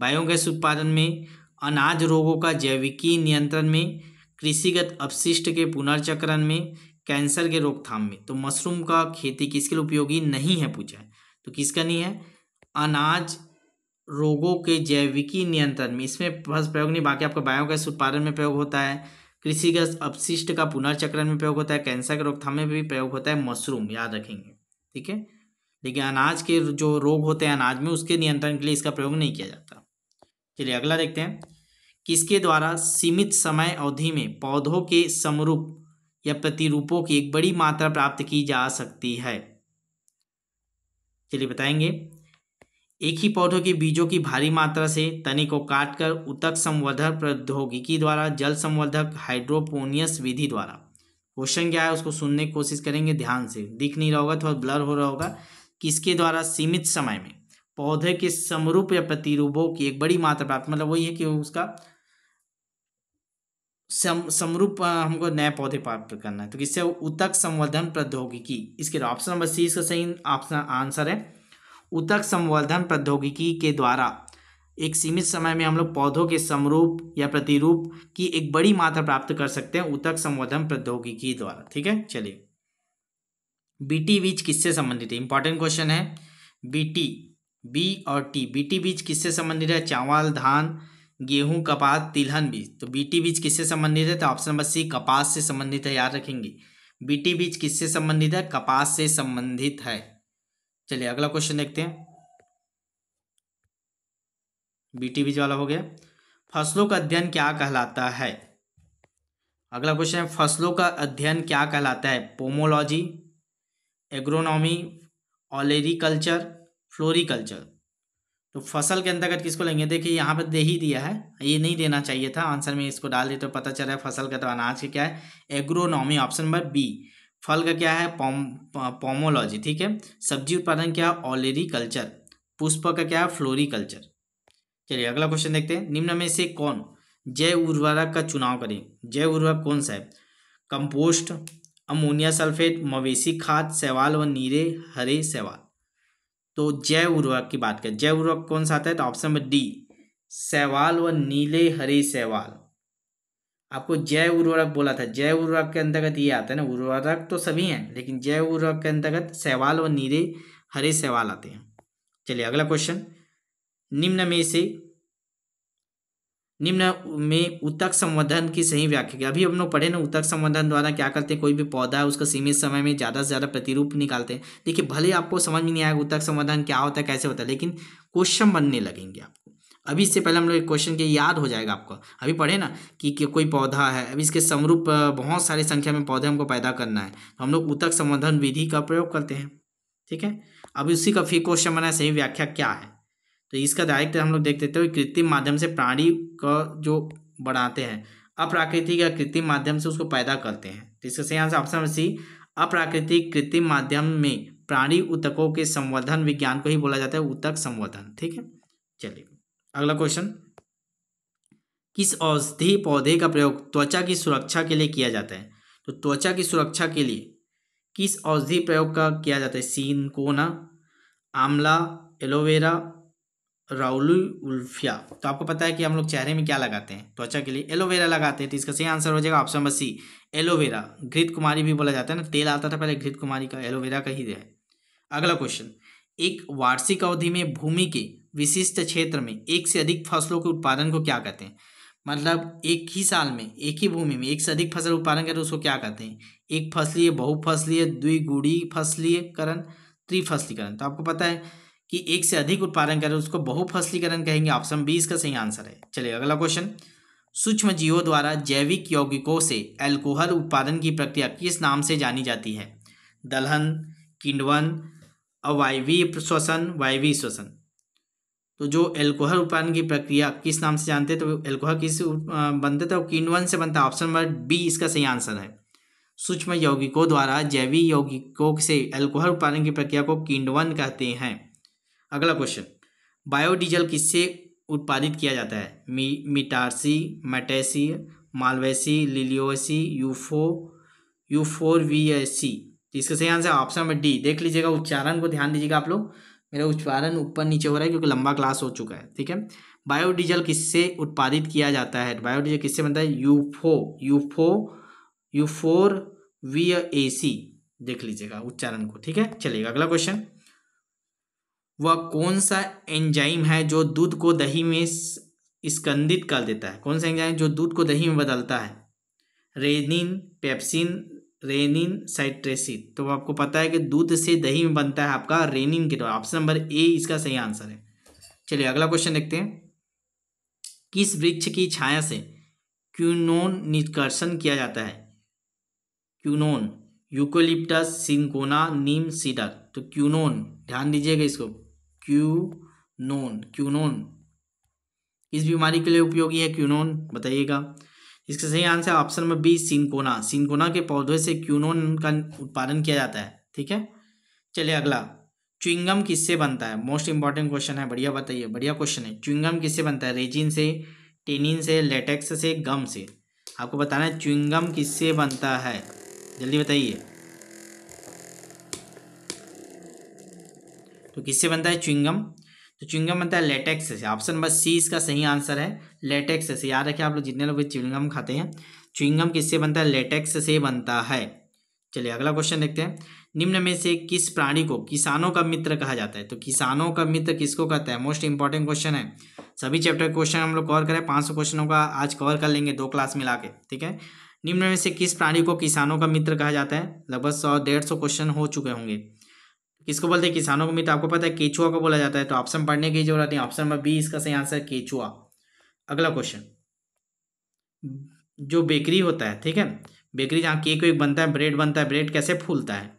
बायोगैस उत्पादन में अनाज रोगों का जैविकी नियंत्रण में कृषिगत अपशिष्ट के पुनर्चक्रण में कैंसर के रोकथाम में तो मशरूम का खेती किसके लिए उपयोगी नहीं है पूछा है तो किसका नहीं है अनाज रोगों के जैविकी नियंत्रण में इसमें बस प्रयोग नहीं बाकी आपका बायोगैस उत्पादन में प्रयोग होता है कृषि गैस अपशिष्ट का पुनर्चक्रण में प्रयोग होता है कैंसर के रोकथाम में भी प्रयोग होता है मशरूम याद रखेंगे ठीक है लेकिन अनाज के जो रोग होते हैं अनाज में उसके नियंत्रण के लिए इसका प्रयोग नहीं किया जाता चलिए अगला देखते हैं किसके द्वारा सीमित समय अवधि में पौधों के समरूप या प्रतिरूपों की एक बड़ी मात्रा प्राप्त की जा सकती है चलिए बताएंगे एक ही पौधों के बीजों की भारी मात्रा से तने को काटकर उतक संवर्धक प्रौद्योगिकी द्वारा जल संवर्धक हाइड्रोपोनियस विधि द्वारा क्वेश्चन क्या है उसको सुनने की कोशिश करेंगे ध्यान से दिख नहीं रहा होगा थोड़ा ब्लर हो रहा होगा किसके द्वारा सीमित समय में पौधे के समरूप या प्रतिरूपों की एक बड़ी मात्रा प्राप्त मतलब वही है कि उसका सम समरूप हमको नए पौधे प्राप्त करना है तो किससे उतक संवर्धन प्रौद्योगिकी इसके ऑप्शन नंबर सी इसका सही ऑप्शन आंसर है उतक संवर्धन प्रौद्योगिकी के द्वारा एक सीमित समय में हम लोग पौधों के समरूप या प्रतिरूप की एक बड़ी मात्रा प्राप्त कर सकते हैं उतक संवर्धन प्रौद्योगिकी द्वारा ठीक है चलिए बीटी बीज किससे संबंधित है इंपॉर्टेंट क्वेश्चन है बीटी बी और टी बीटी बीज किससे संबंधित है चावल धान गेहूं कपास तिलहन बीज तो बीटी बीज किससे संबंधित है तो ऑप्शन नंबर सी कपास से संबंधित है याद रखेंगे बीटी बीज किससे संबंधित है कपास से संबंधित है चलिए अगला क्वेश्चन देखते हैं बीटी बीज वाला हो गया फसलों का अध्ययन क्या कहलाता है अगला क्वेश्चन है फसलों का अध्ययन क्या कहलाता है पोमोलॉजी एग्रोनॉमी ऑलेरिकल्चर फ्लोरिकल्चर तो फसल के अंतर्गत किसको लेंगे देखिए यहाँ पर दे ही दिया है ये नहीं देना चाहिए था आंसर में इसको डाल दे तो पता चल रहा है फसल का तो अनाज के क्या है एग्रोनॉमी ऑप्शन नंबर बी फल का क्या है पॉम पॉमोलॉजी ठीक है सब्जी उत्पादन क्या है ऑलेरी कल्चर पुष्प का क्या है फ्लोरी कल्चर चलिए अगला क्वेश्चन देखते हैं निम्न में से कौन जैव उर्वरक का चुनाव करें जैव उर्वरक कौन सा है कंपोस्ट अमोनिया सल्फेट मवेशी खाद सेवाल व नीरे हरे सेवाल तो जैव उर्वरक की बात करें जैव उर्वरक कौन सा आता है तो ऑप्शन नंबर डी सेवाल व नीले हरे सेवाल आपको जैव उर्वरक बोला था जैव उर्वरक के अंतर्गत ये आता है ना उर्वरक तो सभी हैं लेकिन जैव उर्वरक के अंतर्गत सवाल और नीरे हरे सवाल आते हैं चलिए अगला क्वेश्चन निम्न में से निम्न में उत्तक संवर्धन की सही व्याख्या की अभी हम लोग पढ़े ना उत्तक संवर्धन द्वारा क्या करते हैं कोई भी पौधा है उसका सीमित समय में ज़्यादा से ज़्यादा प्रतिरूप निकालते हैं देखिए भले आपको समझ में नहीं आएगा उत्तक संवर्धन क्या होता है कैसे होता है लेकिन क्वेश्चन बनने लगेंगे आप अभी इससे पहले हम लोग एक क्वेश्चन के याद हो जाएगा आपको अभी पढ़े ना कि, कि कोई पौधा है अभी इसके समरूप बहुत सारी संख्या में पौधे हमको पैदा करना है तो हम लोग ऊतक संवर्धन विधि का प्रयोग करते हैं ठीक है अब उसी का फिर क्वेश्चन बना है सही व्याख्या क्या है तो इसका डायरेक्ट हम लोग देख देते हैं कृत्रिम माध्यम से प्राणी का जो बढ़ाते हैं अप्राकृतिक या कृत्रिम माध्यम से उसको पैदा करते हैं तो इसका सही आंसर ऑप्शन सी अप्राकृतिक कृत्रिम माध्यम में प्राणी उतकों के संवर्धन विज्ञान को ही बोला जाता है उतक संवर्धन ठीक है चलिए अगला क्वेश्चन किस औषधि पौधे का प्रयोग त्वचा की सुरक्षा के लिए किया जाता है तो त्वचा की सुरक्षा के लिए किस औषधि प्रयोग का किया जाता है सीन कोना एलोवेरा राउलू उल्फिया तो आपको पता है कि हम लोग चेहरे में क्या लगाते हैं त्वचा के लिए एलोवेरा लगाते हैं तो इसका सही आंसर हो जाएगा ऑप्शन नंबर सी एलोवेरा घृत कुमारी भी बोला जाता है ना तो तेल आता था पहले घृत कुमारी का एलोवेरा का ही है अगला क्वेश्चन एक वार्षिक अवधि में भूमि के विशिष्ट क्षेत्र में एक से अधिक फसलों के उत्पादन को क्या कहते हैं मतलब एक ही साल में एक ही भूमि में एक से अधिक फसल उत्पादन करें उसको क्या कहते हैं एक फसलीय बहुफसलीय द्विगुड़ी फसलीकरण त्रिफसलीकरण तो आपको पता है कि एक से अधिक उत्पादन करें उसको बहुफसलीकरण कहेंगे ऑप्शन बी इसका सही आंसर है चलिए अगला क्वेश्चन सूक्ष्म जीवों द्वारा जैविक यौगिकों से एल्कोहल उत्पादन की प्रक्रिया किस नाम से जानी जाती है दलहन किंडवन अवायवीय श्वसन वायवी श्वसन तो जो एल्कोहल उत्पादन की प्रक्रिया किस नाम से जानते हैं तो एल्कोहल किस बनते थे तो किण्वन से बनता है ऑप्शन नंबर बी इसका सही आंसर है सूक्ष्म यौगिकों द्वारा जैविक यौगिकों से एल्कोहल उत्पादन की प्रक्रिया को किंडवन कहते हैं अगला क्वेश्चन बायोडीजल किससे उत्पादित किया जाता है मी मिटारसी मटेसी मालवेसी लिलियोसी यूफो यूफोरवीसी इसका सही आंसर ऑप्शन नंबर डी देख लीजिएगा उच्चारण को ध्यान दीजिएगा आप लोग मेरा उच्चारण ऊपर नीचे हो रहा है क्योंकि लंबा क्लास हो चुका है ठीक है बायोडीजल किससे उत्पादित किया जाता है बायोडीजल किससे बनता है यूफो यूफो यूफोर वी ए सी देख लीजिएगा उच्चारण को ठीक है चलिएगा अगला क्वेश्चन वह कौन सा एंजाइम है जो दूध को दही में स्कंदित कर देता है कौन सा एंजाइम जो दूध को दही में बदलता है रेनिन पेप्सिन रेनिन साइट्रेसिन तो आपको पता है कि दूध से दही में बनता है आपका रेनिन द्वारा ऑप्शन नंबर ए इसका सही आंसर है चलिए अगला क्वेश्चन देखते हैं किस वृक्ष की छाया से क्यूनोन निष्कर्षण किया जाता है क्यूनोन यूकोलिप्टस सिंकोना नीम सीडर तो क्यूनोन ध्यान दीजिएगा इसको क्यूनोन क्यूनोन किस बीमारी के लिए उपयोगी है क्यूनोन बताइएगा इसका सही answer option number B cinchona cinchona के पौधे से क्यूनोन का उत्पादन किया जाता है ठीक है चलिए अगला च्युइंगम किससे बनता है मोस्ट इंपॉर्टेंट क्वेश्चन है बढ़िया बताइए बढ़िया क्वेश्चन है च्युइंगम किससे बनता है रेजिन से टेनिन से लेटेक्स से गम से आपको बताना है चुंगम किससे बनता है जल्दी बताइए तो किससे बनता है च्युइंगम तो चुंगम बनता है लेटेक्स से ऑप्शन नंबर सी इसका सही आंसर है लेटेक्स से याद रखिए आप लोग जितने लोग चुविंगम खाते हैं चुविंगम किससे बनता है लेटेक्स से बनता है चलिए अगला क्वेश्चन देखते हैं निम्न में से किस प्राणी को किसानों का मित्र कहा जाता है तो किसानों का मित्र किसको कहता है मोस्ट इंपॉर्टेंट क्वेश्चन है सभी चैप्टर क्वेश्चन हम लोग कवर करें पाँच सौ क्वेश्चनों का आज कवर कर लेंगे दो क्लास मिला के ठीक है निम्न में से किस प्राणी को किसानों का मित्र कहा जाता है लगभग सौ डेढ़ सौ क्वेश्चन हो चुके होंगे किसको बोलते हैं किसानों का मित्र आपको पता है केचुआ को बोला जाता है तो ऑप्शन पढ़ने की जरूरत नहीं ऑप्शन नंबर बी इसका सही आंसर केचुआ अगला क्वेश्चन जो बेकरी होता है ठीक है बेकरी जहाँ केक वेक बनता है ब्रेड बनता है ब्रेड कैसे फूलता है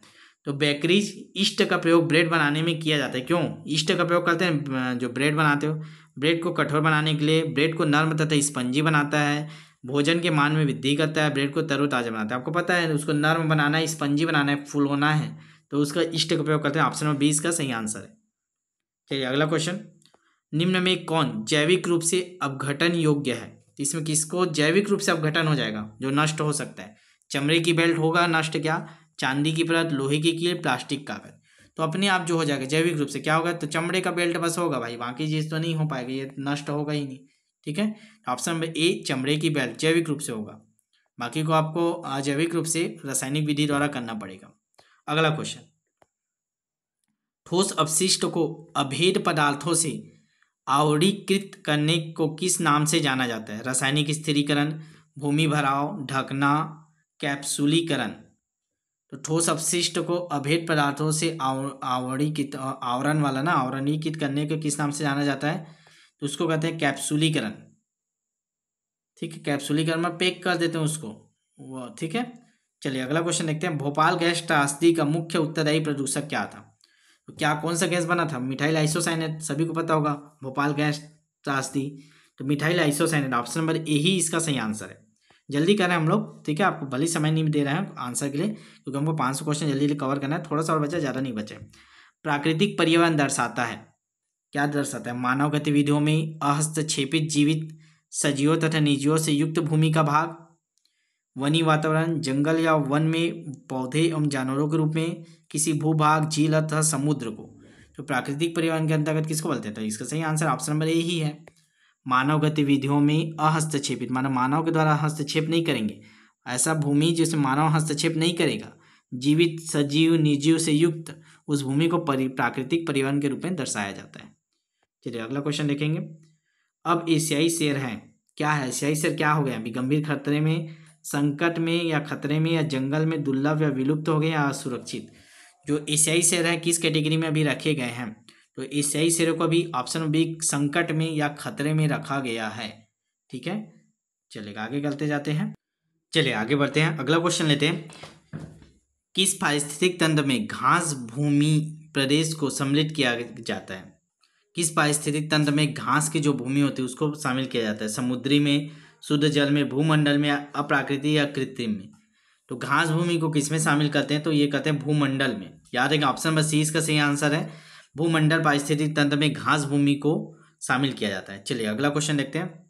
तो बेकरीज ईस्ट का प्रयोग ब्रेड बनाने में किया जाता है क्यों ईस्ट का प्रयोग करते हैं जो ब्रेड बनाते हो ब्रेड को कठोर बनाने के लिए ब्रेड को नर्म तथा स्पंजी बनाता है भोजन के मान में वृद्धि करता है ब्रेड को तरोताज़ा बनाता है आपको पता है उसको नर्म बनाना है स्पंजी बनाना है फूल होना है तो उसका ईस्ट का प्रयोग करते हैं ऑप्शन नंबर बीस का सही आंसर है चलिए अगला क्वेश्चन निम्न में कौन जैविक रूप से अपघटन योग्य है तो इसमें किसको जैविक रूप से अपघटन हो जाएगा जो नष्ट हो सकता है चमड़े की बेल्ट होगा नष्ट क्या चांदी की परत लोहे की कील प्लास्टिक कागज तो अपने आप जो हो जाएगा जैविक रूप से क्या होगा तो चमड़े का बेल्ट बस होगा भाई बाकी चीज़ तो नहीं हो पाएगी ये नष्ट होगा ही नहीं ठीक है तो ऑप्शन नंबर ए चमड़े की बेल्ट जैविक रूप से होगा बाकी को आपको जैविक रूप से रासायनिक विधि द्वारा करना पड़ेगा अगला क्वेश्चन ठोस अवशिष्ट को अभेद पदार्थों से आवड़ीकृत करने को किस नाम से जाना जाता है रासायनिक स्थिरीकरण भूमि भराव ढकना कैप्सूलीकरण तो ठोस अपशिष्ट को अभेद पदार्थों से आव आवरण वाला ना आवरणीकृत करने को किस नाम से जाना जाता है तो उसको कहते हैं कैप्सूलीकरण ठीक है कैप्सूलीकरण में पैक कर देते हैं उसको वो ठीक है चलिए अगला क्वेश्चन देखते हैं भोपाल गैस त्रासदी का मुख्य उत्तरदायी प्रदूषक क्या था तो क्या कौन सा गैस बना था मिठाइल आइसोसाइनेट सभी को पता होगा भोपाल गैस त्रास तो methyl isocyanate option number A ही इसका सही आंसर है जल्दी करें हम लोग ठीक है आपको भले समय नहीं दे रहे हैं आंसर के लिए क्योंकि हमको पाँच सौ क्वेश्चन जल्दी जल्दी कवर करना है थोड़ा सा और बचा ज़्यादा नहीं बचे प्राकृतिक पर्यावरण दर्शाता है क्या दर्शाता है मानव गतिविधियों में अहस्तक्षेपित जीवित सजीवों तथा निजीवों से युक्त भूमि का भाग वनी वातावरण जंगल या वन में पौधे एवं जानवरों के रूप में किसी भूभाग झील अथवा समुद्र को तो प्राकृतिक परिवहन के अंतर्गत किसको बोलते हैं तो इसका सही आंसर ऑप्शन नंबर ए ही है मानव गतिविधियों में अहस्तक्षेपित मानव मानव के द्वारा हस्तक्षेप नहीं करेंगे ऐसा भूमि जिसमें मानव हस्तक्षेप नहीं करेगा जीवित सजीव निजीव से युक्त उस भूमि को परि प्राकृतिक परिवहन के रूप में दर्शाया जाता है चलिए अगला क्वेश्चन देखेंगे अब एशियाई शेर हैं क्या है एशियाई शेर क्या हो गया अभी गंभीर खतरे में संकट में या खतरे में या जंगल में दुर्लभ या विलुप्त हो गए या असुरक्षित जो एशियाई शेर है किस कैटेगरी में अभी रखे गए हैं तो एशियाई शेरों को अभी ऑप्शन बी संकट में या खतरे में रखा गया है ठीक है चलेगा आगे करते जाते हैं चलिए आगे बढ़ते हैं अगला क्वेश्चन लेते हैं किस पारिस्थितिक तंत्र में घास भूमि प्रदेश को सम्मिलित किया जाता है किस पारिस्थितिक तंत्र में घास की जो भूमि होती है उसको शामिल किया जाता है समुद्री में शुद्ध जल में भूमंडल में अप्राकृतिक या कृत्रिम में तो घास भूमि को किसमें शामिल करते हैं तो ये कहते हैं भूमंडल में याद है ऑप्शन नंबर सी इसका सही आंसर है भूमंडल पारिस्थितिक तंत्र में घास भूमि को शामिल किया जाता है चलिए अगला क्वेश्चन देखते हैं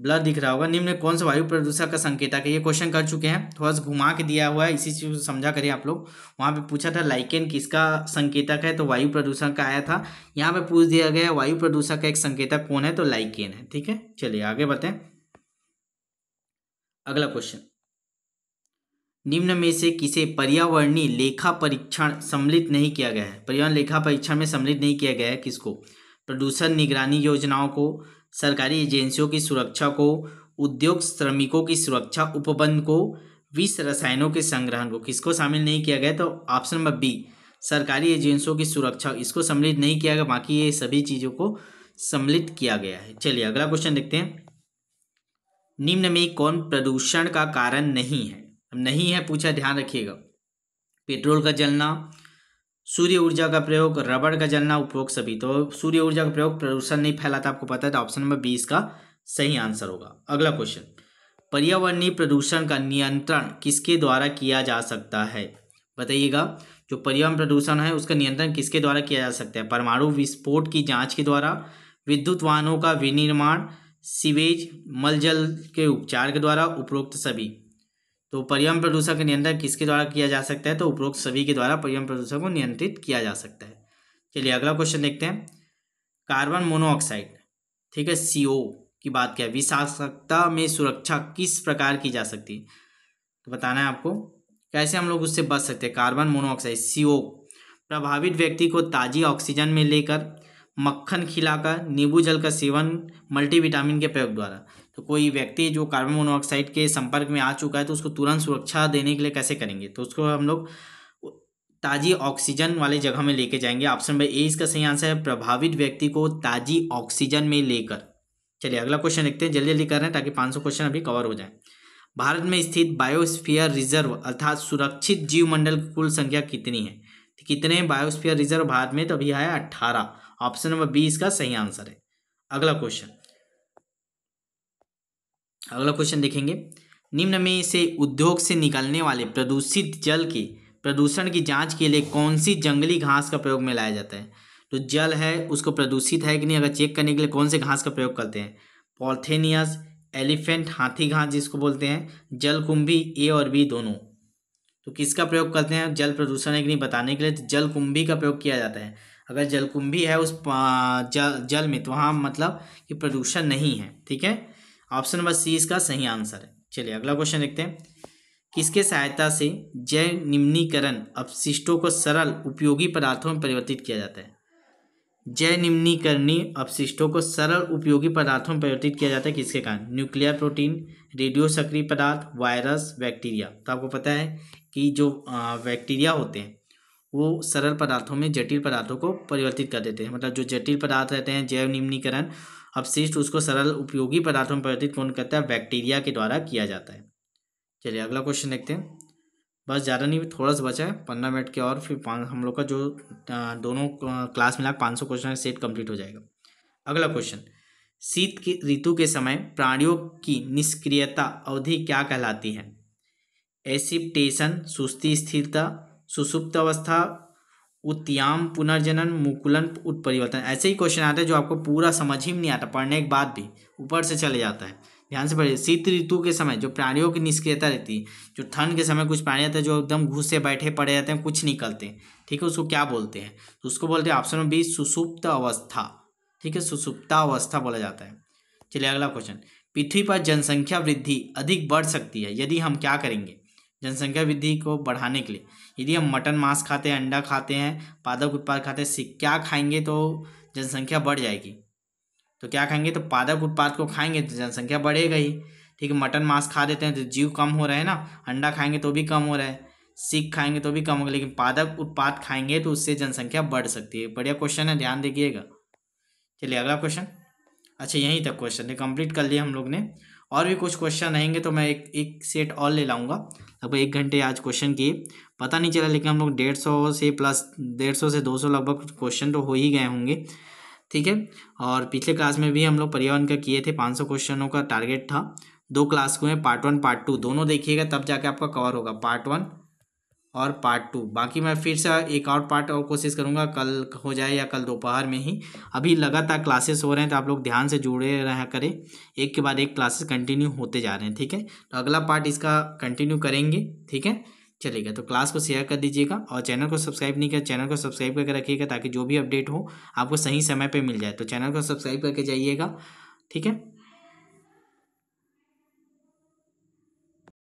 ब्लर दिख रहा होगा निम्न में कौन सा वायु प्रदूषण का संकेतक है ये क्वेश्चन कर चुके हैं थोड़ा सा घुमा के दिया हुआ है इसी चीज़ को समझा करिए आप लोग वहाँ पे पूछा था लाइकेन किसका संकेतक है तो वायु प्रदूषण का आया था यहाँ पे पूछ दिया गया वायु प्रदूषण का एक संकेतक कौन है तो लाइकेन है ठीक है चलिए आगे बढ़ते अगला क्वेश्चन निम्न में से किसे पर्यावरणीय लेखा परीक्षण सम्मिलित नहीं किया गया है पर्यावरण लेखा परीक्षण में सम्मिलित नहीं किया गया है किसको प्रदूषण निगरानी योजनाओं को सरकारी एजेंसियों की सुरक्षा को उद्योग श्रमिकों की सुरक्षा उपबंध को विष रसायनों के संग्रहण को किसको शामिल नहीं किया गया तो ऑप्शन नंबर बी सरकारी एजेंसियों की सुरक्षा इसको सम्मिलित नहीं किया गया बाकी ये सभी चीज़ों को सम्मिलित किया गया है चलिए अगला क्वेश्चन देखते हैं निम्न में कौन प्रदूषण का कारण नहीं है नहीं है पूछा ध्यान रखिएगा पेट्रोल का जलना सूर्य ऊर्जा का प्रयोग रबड़ का जलना उपयोग सभी तो सूर्य ऊर्जा का प्रयोग प्रदूषण नहीं फैलाता आपको पता है तो ऑप्शन नंबर बीस का सही आंसर होगा अगला क्वेश्चन पर्यावरणीय प्रदूषण का नियंत्रण किसके द्वारा किया जा सकता है बताइएगा जो पर्यावरण प्रदूषण है उसका नियंत्रण किसके द्वारा किया जा सकता है परमाणु विस्फोट की जांच के द्वारा विद्युत वाहनों का विनिर्माण सीवेज मलजल के उपचार के द्वारा उपरोक्त सभी तो पर्यावरण प्रदूषण का नियंत्रण किसके द्वारा किया जा सकता है तो उपरोक्त सभी के द्वारा पर्यावरण प्रदूषण को नियंत्रित किया जा सकता है चलिए अगला क्वेश्चन देखते हैं कार्बन मोनोऑक्साइड ठीक है सी की बात क्या है विषाक्तता में सुरक्षा किस प्रकार की जा सकती है तो बताना है आपको कैसे हम लोग उससे बच सकते हैं कार्बन मोनोऑक्साइड सी प्रभावित व्यक्ति को ताज़ी ऑक्सीजन में लेकर मक्खन खिलाकर नींबू जल का सेवन मल्टीविटामिन के प्रयोग द्वारा तो कोई व्यक्ति जो कार्बन मोनोऑक्साइड के संपर्क में आ चुका है तो उसको तुरंत सुरक्षा देने के लिए कैसे करेंगे तो उसको हम लोग ताज़ी ऑक्सीजन वाले जगह में लेके जाएंगे ऑप्शन नंबर ए इसका सही आंसर है प्रभावित व्यक्ति को ताज़ी ऑक्सीजन में लेकर चलिए अगला क्वेश्चन देखते हैं जल्दी जल्दी कर रहे हैं ताकि 500 क्वेश्चन अभी कवर हो जाए भारत में स्थित बायोस्फीयर रिजर्व अर्थात सुरक्षित जीवमंडल की कुल संख्या कितनी है तो कितने बायोस्फीयर रिजर्व भारत में तो अभी आया अट्ठारह ऑप्शन नंबर बी इसका सही आंसर है अगला क्वेश्चन अगला क्वेश्चन देखेंगे निम्न में से उद्योग से निकलने वाले प्रदूषित जल की प्रदूषण की जांच के लिए कौन सी जंगली घास का प्रयोग में लाया जाता है तो जल है उसको प्रदूषित है कि नहीं अगर चेक करने के लिए कौन से घास का प्रयोग करते हैं पॉल्थेनियस एलिफेंट हाथी घास जिसको बोलते हैं जल कुंभी ए और बी दोनों तो किसका प्रयोग करते हैं जल प्रदूषण है कि नहीं बताने के लिए तो जल कुंभी का प्रयोग किया जाता है अगर जलकुंभी है उस जल जल में तो वहाँ मतलब कि प्रदूषण नहीं है ठीक है ऑप्शन नंबर सी इसका सही आंसर है चलिए अगला क्वेश्चन देखते हैं किसके सहायता से जैव निम्नीकरण अपशिष्टों को सरल उपयोगी पदार्थों में परिवर्तित किया जाता है जैव निम्नीकरणीय अपशिष्टों को सरल उपयोगी पदार्थों में परिवर्तित किया जाता है किसके कारण न्यूक्लियर प्रोटीन रेडियो सक्रिय पदार्थ वायरस बैक्टीरिया तो आपको पता है कि जो बैक्टीरिया होते हैं वो सरल पदार्थों में जटिल पदार्थों को परिवर्तित कर देते हैं मतलब जो जटिल पदार्थ रहते हैं जैव निम्नीकरण अपशिष्ट उसको सरल उपयोगी पदार्थों में परिवर्तित कौन करता है बैक्टीरिया के द्वारा किया जाता है चलिए अगला क्वेश्चन देखते हैं बस ज़्यादा नहीं थोड़ा सा बचा है पंद्रह मिनट के और फिर हम लोग का जो दोनों क्लास मिला पाँच सौ क्वेश्चन सेट कंप्लीट हो जाएगा अगला क्वेश्चन शीत की ऋतु के समय प्राणियों की निष्क्रियता अवधि क्या कहलाती है एसिप्टेशन सुस्ती स्थिरता सुसुप्त अवस्था उत्याम पुनर्जनन मुकुलन उत्परिवर्तन ऐसे ही क्वेश्चन आते हैं जो आपको पूरा समझ ही नहीं आता पढ़ने के बाद भी ऊपर से चले जाता है ध्यान से पढ़िए शीत ऋतु के समय जो प्राणियों की निष्क्रियता रहती है जो ठंड के समय कुछ प्राणी आते हैं जो एकदम घुसे बैठे पड़े रहते हैं कुछ निकलते हैं ठीक है उसको क्या बोलते हैं तो उसको बोलते हैं ऑप्शन बी सुसुप्त अवस्था ठीक है सुसुप्ता अवस्था बोला जाता है चलिए अगला क्वेश्चन पृथ्वी पर जनसंख्या वृद्धि अधिक बढ़ सकती है यदि हम क्या करेंगे जनसंख्या वृद्धि को बढ़ाने के लिए यदि हम मटन मांस खाते हैं अंडा खाते हैं पादप उत्पाद खाते हैं क्या खाएंगे तो जनसंख्या बढ़ जाएगी तो क्या खाएंगे तो पादप उत्पाद को खाएंगे तो जनसंख्या बढ़ेगा ही ठीक है मटन मांस खा देते हैं तो जीव कम हो रहे हैं ना अंडा खाएंगे तो भी कम हो रहा है सीख खाएंगे तो भी कम होगा लेकिन पादप उत्पाद खाएंगे तो उससे जनसंख्या बढ़ सकती है बढ़िया क्वेश्चन है ध्यान देखिएगा चलिए अगला क्वेश्चन अच्छा यहीं तक क्वेश्चन है कंप्लीट कर लिया हम लोग ने और भी कुछ क्वेश्चन आएंगे तो मैं एक एक सेट और ले लाऊंगा लगभग एक घंटे आज क्वेश्चन किए पता नहीं चला लेकिन हम लोग डेढ़ सौ से प्लस डेढ़ सौ से दो सौ लगभग क्वेश्चन तो हो ही गए होंगे ठीक है और पिछले क्लास में भी हम लोग पर्यावरण का किए थे पाँच सौ क्वेश्चनों का टारगेट था दो क्लास हैं पार्ट वन पार्ट टू दोनों देखिएगा तब जाके आपका कवर होगा पार्ट वन और पार्ट टू बाकी मैं फिर से एक और पार्ट और कोशिश करूँगा कल हो जाए या कल दोपहर में ही अभी लगातार क्लासेस हो रहे हैं तो आप लोग ध्यान से जुड़े रहा करें एक के बाद एक क्लासेस कंटिन्यू होते जा रहे हैं ठीक है तो अगला पार्ट इसका कंटिन्यू करेंगे ठीक है चलेगा तो क्लास को शेयर कर दीजिएगा और चैनल को सब्सक्राइब नहीं किया चैनल को सब्सक्राइब करके रखिएगा ताकि जो भी अपडेट हो आपको सही समय पर मिल जाए तो चैनल को सब्सक्राइब करके जाइएगा ठीक है